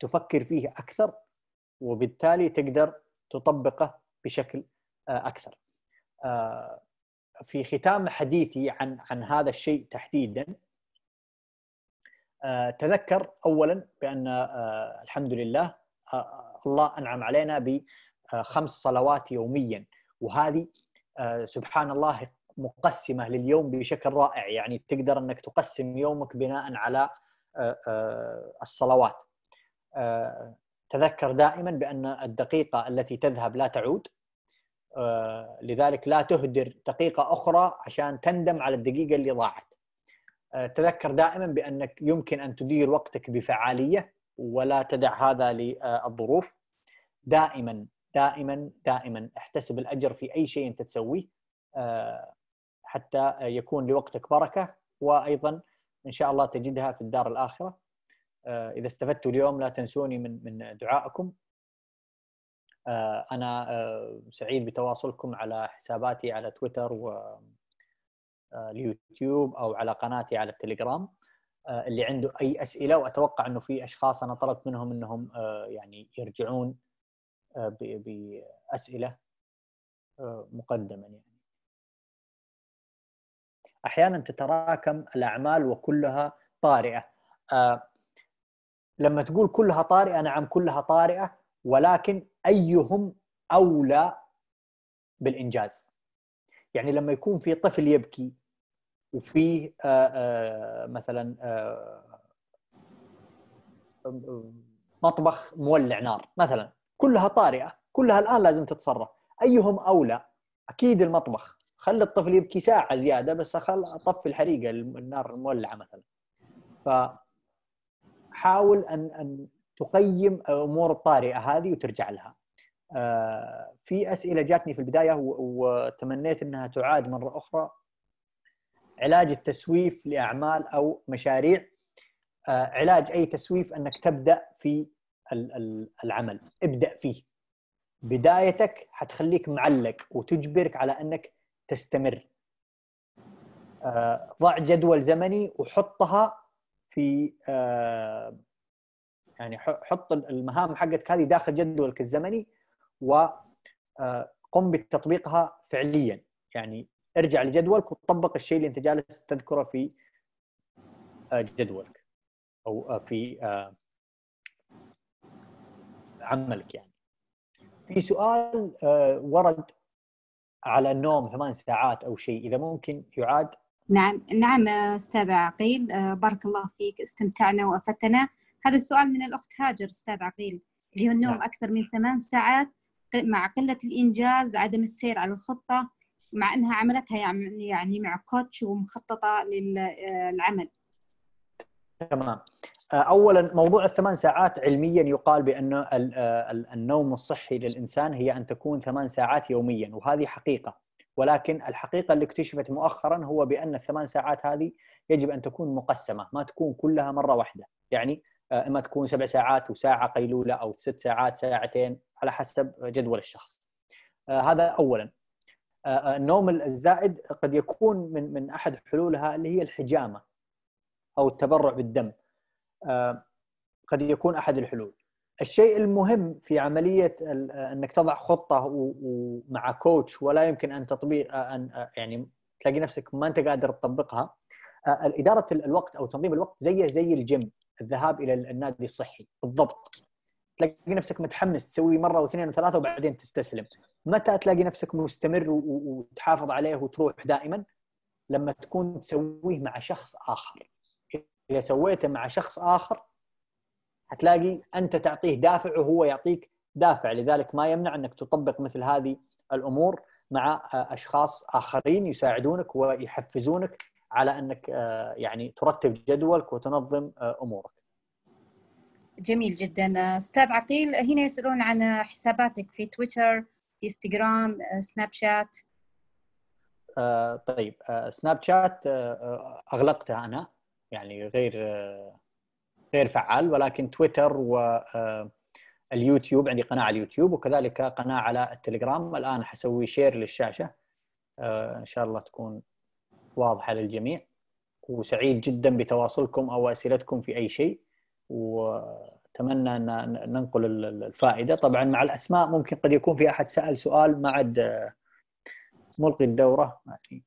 تفكر فيه اكثر وبالتالي تقدر تطبقه بشكل آه، اكثر آه، في ختام حديثي عن عن هذا الشيء تحديدا آه، تذكر اولا بان آه، الحمد لله آه، الله انعم علينا بخمس صلوات يوميا وهذه سبحان الله مقسمه لليوم بشكل رائع يعني تقدر انك تقسم يومك بناء على الصلوات تذكر دائما بان الدقيقه التي تذهب لا تعود لذلك لا تهدر دقيقه اخرى عشان تندم على الدقيقه اللي ضاعت آه، تذكر دائما بانك يمكن ان تدير وقتك بفعاليه ولا تدع هذا للظروف دائما دائما دائما احتسب الاجر في اي شيء انت تسويه آه، حتى يكون لوقتك بركه وايضا ان شاء الله تجدها في الدار الاخره آه، اذا استفدتوا اليوم لا تنسوني من من دعائكم انا سعيد بتواصلكم على حساباتي على تويتر و آه، اليوتيوب او على قناتي على التليجرام آه، اللي عنده اي اسئله واتوقع انه في اشخاص انا طلبت منهم انهم آه، يعني يرجعون باسئله مقدما يعني احيانا تتراكم الاعمال وكلها طارئه لما تقول كلها طارئه نعم كلها طارئه ولكن ايهم اولى بالانجاز يعني لما يكون في طفل يبكي وفي آه، آه، مثلا آه، مطبخ مولع نار مثلا كلها طارئه كلها الان لازم تتصرف ايهم اولى اكيد المطبخ خلي الطفل يبكي ساعه زياده بس خل اطفي الحريقه النار المولعه مثلا ف حاول ان ان تقيم الامور الطارئه هذه وترجع لها في اسئله جاتني في البدايه وتمنيت انها تعاد مره اخرى علاج التسويف لاعمال او مشاريع آه، علاج اي تسويف انك تبدا في العمل ابدا فيه بدايتك حتخليك معلق وتجبرك على انك تستمر آه، ضع جدول زمني وحطها في آه، يعني حط المهام حقتك هذه داخل جدولك الزمني وقم بتطبيقها فعليا يعني ارجع لجدولك وطبق الشيء اللي انت جالس تذكره في آه، جدولك او آه، في آه، عملك يعني في سؤال ورد على النوم ثمان ساعات او شيء اذا ممكن يعاد نعم نعم استاذ عقيل بارك الله فيك استمتعنا وافدتنا هذا السؤال من الاخت هاجر استاذ عقيل اللي هو النوم نعم. اكثر من ثمان ساعات مع قله الانجاز عدم السير على الخطه مع انها عملتها يعني،, يعني مع كوتش ومخططه للعمل تمام آه، اولا موضوع الثمان ساعات علميا يقال بان آه، النوم الصحي للانسان هي ان تكون ثمان ساعات يوميا وهذه حقيقه ولكن الحقيقه اللي اكتشفت مؤخرا هو بان الثمان ساعات هذه يجب ان تكون مقسمه ما تكون كلها مره واحده يعني آه، اما تكون سبع ساعات وساعه قيلوله او ست ساعات ساعتين على حسب جدول الشخص هذا اولا النوم الزائد قد يكون من من احد حلولها اللي هي الحجامه او التبرع بالدم آه، قد يكون احد الحلول الشيء المهم في عمليه آه، انك تضع خطه ومع كوتش ولا يمكن ان تطبيق آه، ان يعني تلاقي نفسك ما انت قادر تطبقها اداره الوقت او تنظيم الوقت زيه زي الجيم الذهاب الى النادي الصحي بالضبط تلاقي نفسك متحمس تسوي مره واثنين وثلاثه وبعدين تستسلم متى تلاقي نفسك مستمر وتحافظ عليه وتروح دائما لما تكون تسويه مع شخص اخر اذا سويته مع شخص اخر هتلاقي انت تعطيه دافع وهو يعطيك دافع لذلك ما يمنع انك تطبق مثل هذه الامور مع اشخاص اخرين يساعدونك ويحفزونك على انك آه، يعني ترتب جدولك وتنظم آه، امورك جميل جدا استاذ عقيل هنا يسالون عن حساباتك في تويتر في انستغرام سناب شات آه، طيب آه، سناب شات آه، اغلقته انا يعني غير غير فعال ولكن تويتر واليوتيوب عندي قناه على اليوتيوب وكذلك قناه على التليجرام الان حسوي شير للشاشه ان شاء الله تكون واضحه للجميع وسعيد جدا بتواصلكم او اسئلتكم في اي شيء واتمنى ان ننقل الفائده طبعا مع الاسماء ممكن قد يكون في احد سال سؤال ما عاد ملقي الدوره ما في يعني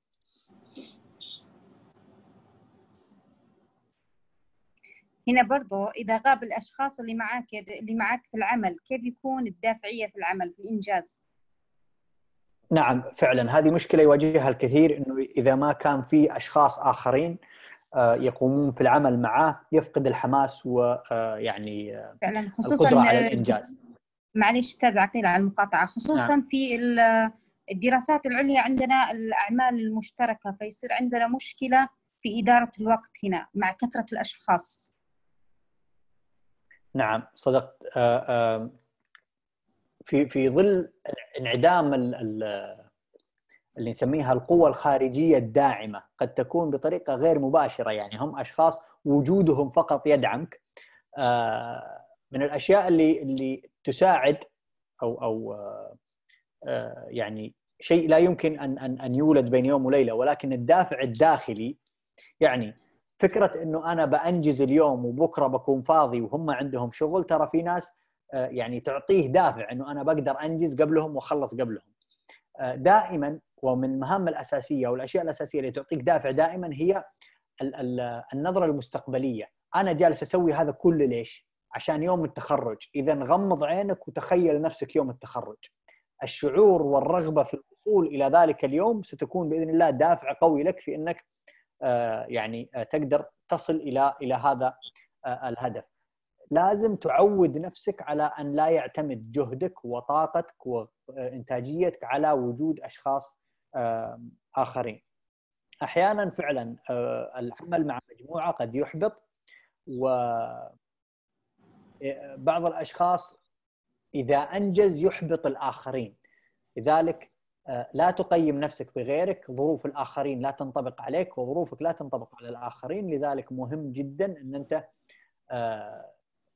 هنا برضو اذا غاب الاشخاص اللي معاك اللي معاك في العمل كيف يكون الدافعيه في العمل في الانجاز نعم فعلا هذه مشكله يواجهها الكثير انه اذا ما كان في اشخاص اخرين آه، يقومون في العمل معه يفقد الحماس ويعني آه، آه، فعلا خصوصا القدرة على الانجاز معلش استاذ عقيل على المقاطعه خصوصا نعم. في الدراسات العليا عندنا الاعمال المشتركه فيصير عندنا مشكله في اداره الوقت هنا مع كثره الاشخاص نعم صدقت في في ظل انعدام ال اللي نسميها القوة الخارجية الداعمة قد تكون بطريقة غير مباشرة يعني هم أشخاص وجودهم فقط يدعمك آه، من الأشياء اللي اللي تساعد أو أو آه، آه، يعني شيء لا يمكن أن أن أن يولد بين يوم وليلة ولكن الدافع الداخلي يعني فكرة أنه أنا بأنجز اليوم وبكرة بكون فاضي وهم عندهم شغل ترى في ناس يعني تعطيه دافع أنه أنا بقدر أنجز قبلهم وأخلص قبلهم دائما ومن المهام الاساسيه والاشياء الاساسيه اللي تعطيك دافع دائما هي النظره المستقبليه انا جالس اسوي هذا كله ليش عشان يوم التخرج اذا غمض عينك وتخيل نفسك يوم التخرج الشعور والرغبه في الوصول الى ذلك اليوم ستكون باذن الله دافع قوي لك في انك آه، يعني آه، تقدر تصل الى الى هذا آه، الهدف لازم تعود نفسك على ان لا يعتمد جهدك وطاقتك وانتاجيتك على وجود اشخاص اخرين احيانا فعلا آه، العمل مع مجموعه قد يحبط و آه، بعض الاشخاص اذا انجز يحبط الاخرين لذلك آه، لا تقيم نفسك بغيرك ظروف الاخرين لا تنطبق عليك وظروفك لا تنطبق على الاخرين لذلك مهم جدا ان انت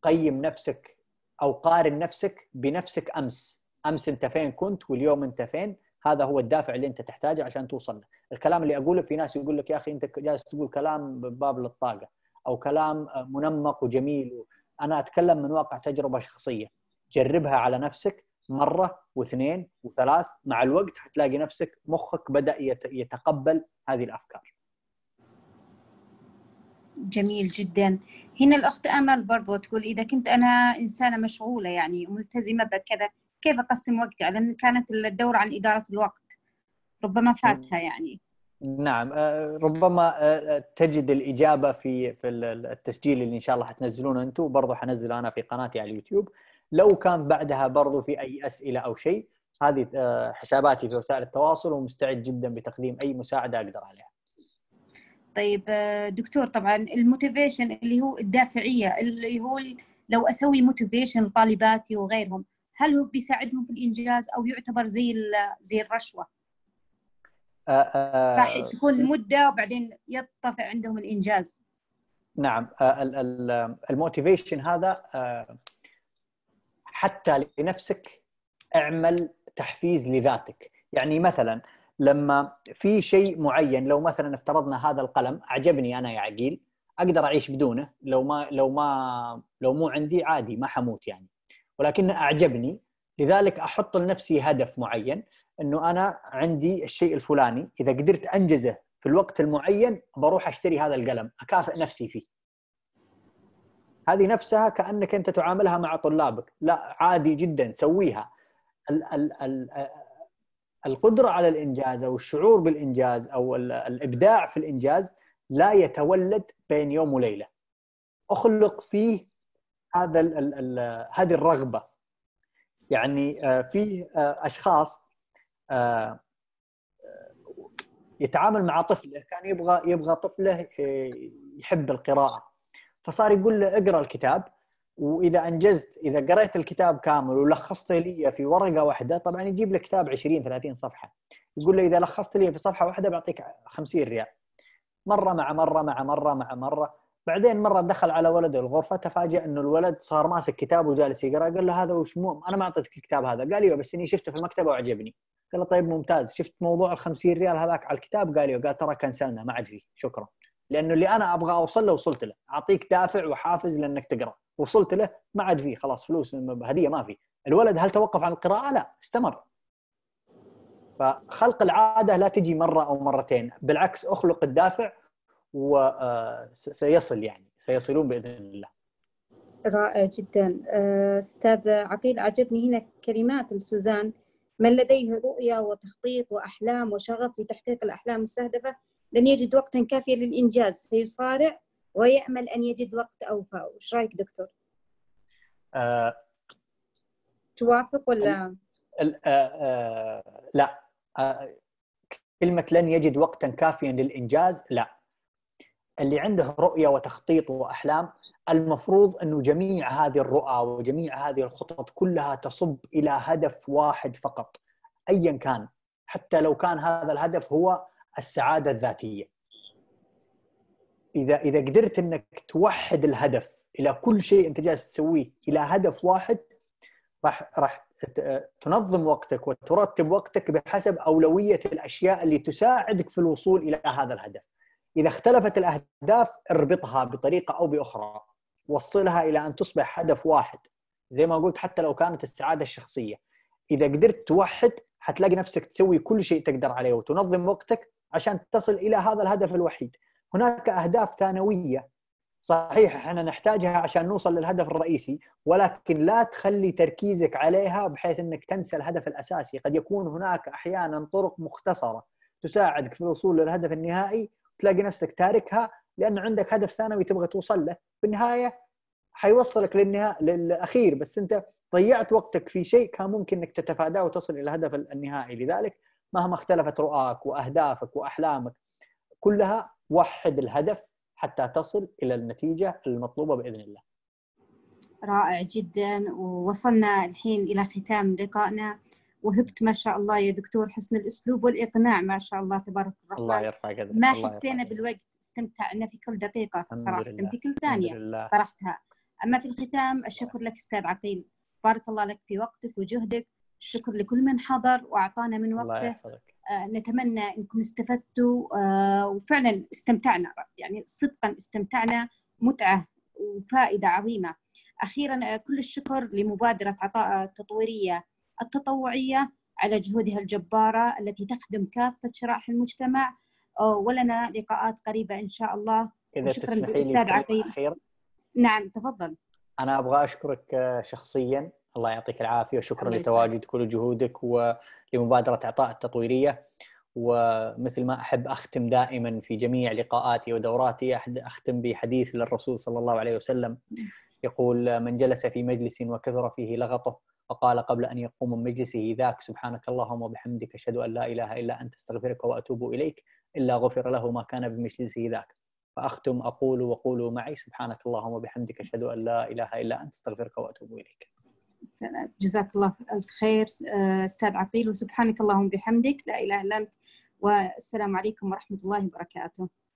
قيم نفسك او قارن نفسك بنفسك امس امس انت فين كنت واليوم انت فين هذا هو الدافع اللي انت تحتاجه عشان توصل له الكلام اللي اقوله في ناس يقول لك يا اخي انت جالس تقول كلام باب للطاقه او كلام آه، منمق وجميل انا اتكلم من واقع تجربه شخصيه جربها على نفسك مره واثنين وثلاث مع الوقت حتلاقي نفسك مخك بدا يتقبل هذه الافكار جميل جدا هنا الاخت امل برضو تقول اذا كنت انا انسانه مشغوله يعني ملتزمه بكذا كيف أقسم وقتي لأن كانت الدورة عن إدارة الوقت ربما فاتها يعني نعم آه، ربما آه، آه، تجد الإجابة في في التسجيل اللي إن شاء الله حتنزلونه أنتم برضو حنزله أنا في قناتي على اليوتيوب لو كان بعدها برضو في أي أسئلة أو شيء هذه حساباتي في وسائل التواصل ومستعد جدا بتقديم أي مساعدة أقدر عليها طيب دكتور طبعا الموتيفيشن اللي هو الدافعية اللي هو لو أسوي موتيفيشن لطالباتي وغيرهم هل هو بيساعدهم في الانجاز او يعتبر زي زي الرشوه آه، آه، راح تكون مده وبعدين يطفى عندهم الانجاز نعم آه، الموتيفيشن هذا حتى لنفسك اعمل تحفيز لذاتك يعني مثلا لما في شيء معين لو مثلا افترضنا هذا القلم أعجبني انا يا عقيل اقدر اعيش بدونه لو ما لو ما لو مو عندي عادي ما حموت يعني ولكن اعجبني لذلك احط لنفسي هدف معين انه انا عندي الشيء الفلاني اذا قدرت انجزه في الوقت المعين بروح اشتري هذا القلم اكافئ نفسي فيه هذه نفسها كانك انت تعاملها مع طلابك لا عادي جدا سويها ال ال ال القدره على الانجاز او الشعور بالانجاز او الابداع في الانجاز لا يتولد بين يوم وليله اخلق فيه هذا الـ الـ الـ هذه الرغبه يعني آه، في آه، اشخاص آه، يتعامل مع طفله كان يبغى يبغى طفله يحب القراءه فصار يقول له اقرا الكتاب واذا انجزت اذا قريت الكتاب كامل ولخصته لي في ورقه واحده طبعا يجيب لك كتاب 20 30 صفحه يقول له اذا لخصت لي في صفحه واحده بعطيك 50 ريال مره مع مره مع مره مع مره بعدين مره دخل على ولده الغرفه تفاجئ انه الولد صار ماسك كتاب وجالس يقرا قال له هذا وش مو انا ما اعطيتك الكتاب هذا قال ايوه بس اني شفته في المكتبه وعجبني قال له طيب ممتاز شفت موضوع ال 50 ريال هذاك على الكتاب قال ايوه قال ترى كنسلنا ما عاد فيه شكرا لانه اللي انا ابغى اوصل له وصلت له اعطيك دافع وحافز لانك تقرا وصلت له ما عاد فيه خلاص فلوس هديه ما في الولد هل توقف عن القراءه لا استمر فخلق العاده لا تجي مره او مرتين بالعكس اخلق الدافع وسيصل آه، يعني سيصلون باذن الله رائع جدا آه، استاذ عقيل عجبني هنا كلمات لسوزان من لديه رؤيه وتخطيط واحلام وشغف لتحقيق الاحلام المستهدفه لن يجد وقتا كافيا للانجاز فيصارع ويامل ان يجد وقت اوفى وش رايك دكتور أه توافق ولا أه أه لا أه كلمه لن يجد وقتا كافيا للانجاز لا اللي عنده رؤيه وتخطيط واحلام المفروض انه جميع هذه الرؤى وجميع هذه الخطط كلها تصب الى هدف واحد فقط ايا كان حتى لو كان هذا الهدف هو السعاده الذاتيه. اذا اذا قدرت انك توحد الهدف الى كل شيء انت جالس تسويه الى هدف واحد راح راح تنظم وقتك وترتب وقتك بحسب اولويه الاشياء اللي تساعدك في الوصول الى هذا الهدف. اذا اختلفت الاهداف اربطها بطريقه او باخرى وصلها الى ان تصبح هدف واحد زي ما قلت حتى لو كانت السعاده الشخصيه اذا قدرت توحد حتلاقي نفسك تسوي كل شيء تقدر عليه وتنظم وقتك عشان تصل الى هذا الهدف الوحيد هناك اهداف ثانويه صحيح احنا نحتاجها عشان نوصل للهدف الرئيسي ولكن لا تخلي تركيزك عليها بحيث انك تنسى الهدف الاساسي قد يكون هناك احيانا طرق مختصره تساعدك في الوصول للهدف النهائي تلاقي نفسك تاركها لان عندك هدف ثانوي تبغى توصل له في النهايه حيوصلك للنهايه للاخير بس انت ضيعت وقتك في شيء كان ممكن انك تتفاداه وتصل الى الهدف النهائي لذلك مهما اختلفت رؤاك واهدافك واحلامك كلها وحد الهدف حتى تصل الى النتيجه المطلوبه باذن الله. رائع جدا ووصلنا الحين الى ختام لقائنا وهبت ما شاء الله يا دكتور حسن الاسلوب والاقناع ما شاء الله تبارك الرحمن الله يرفع قدرك ما حسينا بالوقت استمتعنا في كل دقيقه صراحه في كل ثانيه طرحتها اما في الختام الشكر لك استاذ عقيل بارك الله لك في وقتك وجهدك شكر لكل من حضر واعطانا من وقته يحفظك. آه، نتمنى انكم استفدتوا آه، وفعلا استمتعنا يعني صدقا استمتعنا متعه وفائده عظيمه اخيرا آه، كل الشكر لمبادره عطاء تطويريه التطوعيه على جهودها الجباره التي تخدم كافه شرائح المجتمع أه، ولنا لقاءات قريبه ان شاء الله اذا تسمحي لي عقيل أخير. نعم تفضل انا ابغى اشكرك أه، شخصيا الله يعطيك العافيه وشكرا لتواجدك ولجهودك ولمبادره عطاء التطويريه ومثل ما احب اختم دائما في جميع لقاءاتي ودوراتي اختم بحديث للرسول صلى الله عليه وسلم نعم، يقول من جلس في مجلس وكثر فيه لغطه فقال قبل أن يقوم من مجلسه ذاك سبحانك اللهم وبحمدك أشهد أن لا إله إلا أنت أستغفرك وأتوب إليك إلا غفر له ما كان بمجلسه ذاك فأختم أقول وقولوا معي سبحانك اللهم وبحمدك أشهد أن لا إله إلا أنت أستغفرك وأتوب إليك جزاك الله ألف خير آه، أستاذ عقيل وسبحانك اللهم وبحمدك لا إله إلا أنت والسلام عليكم ورحمة الله وبركاته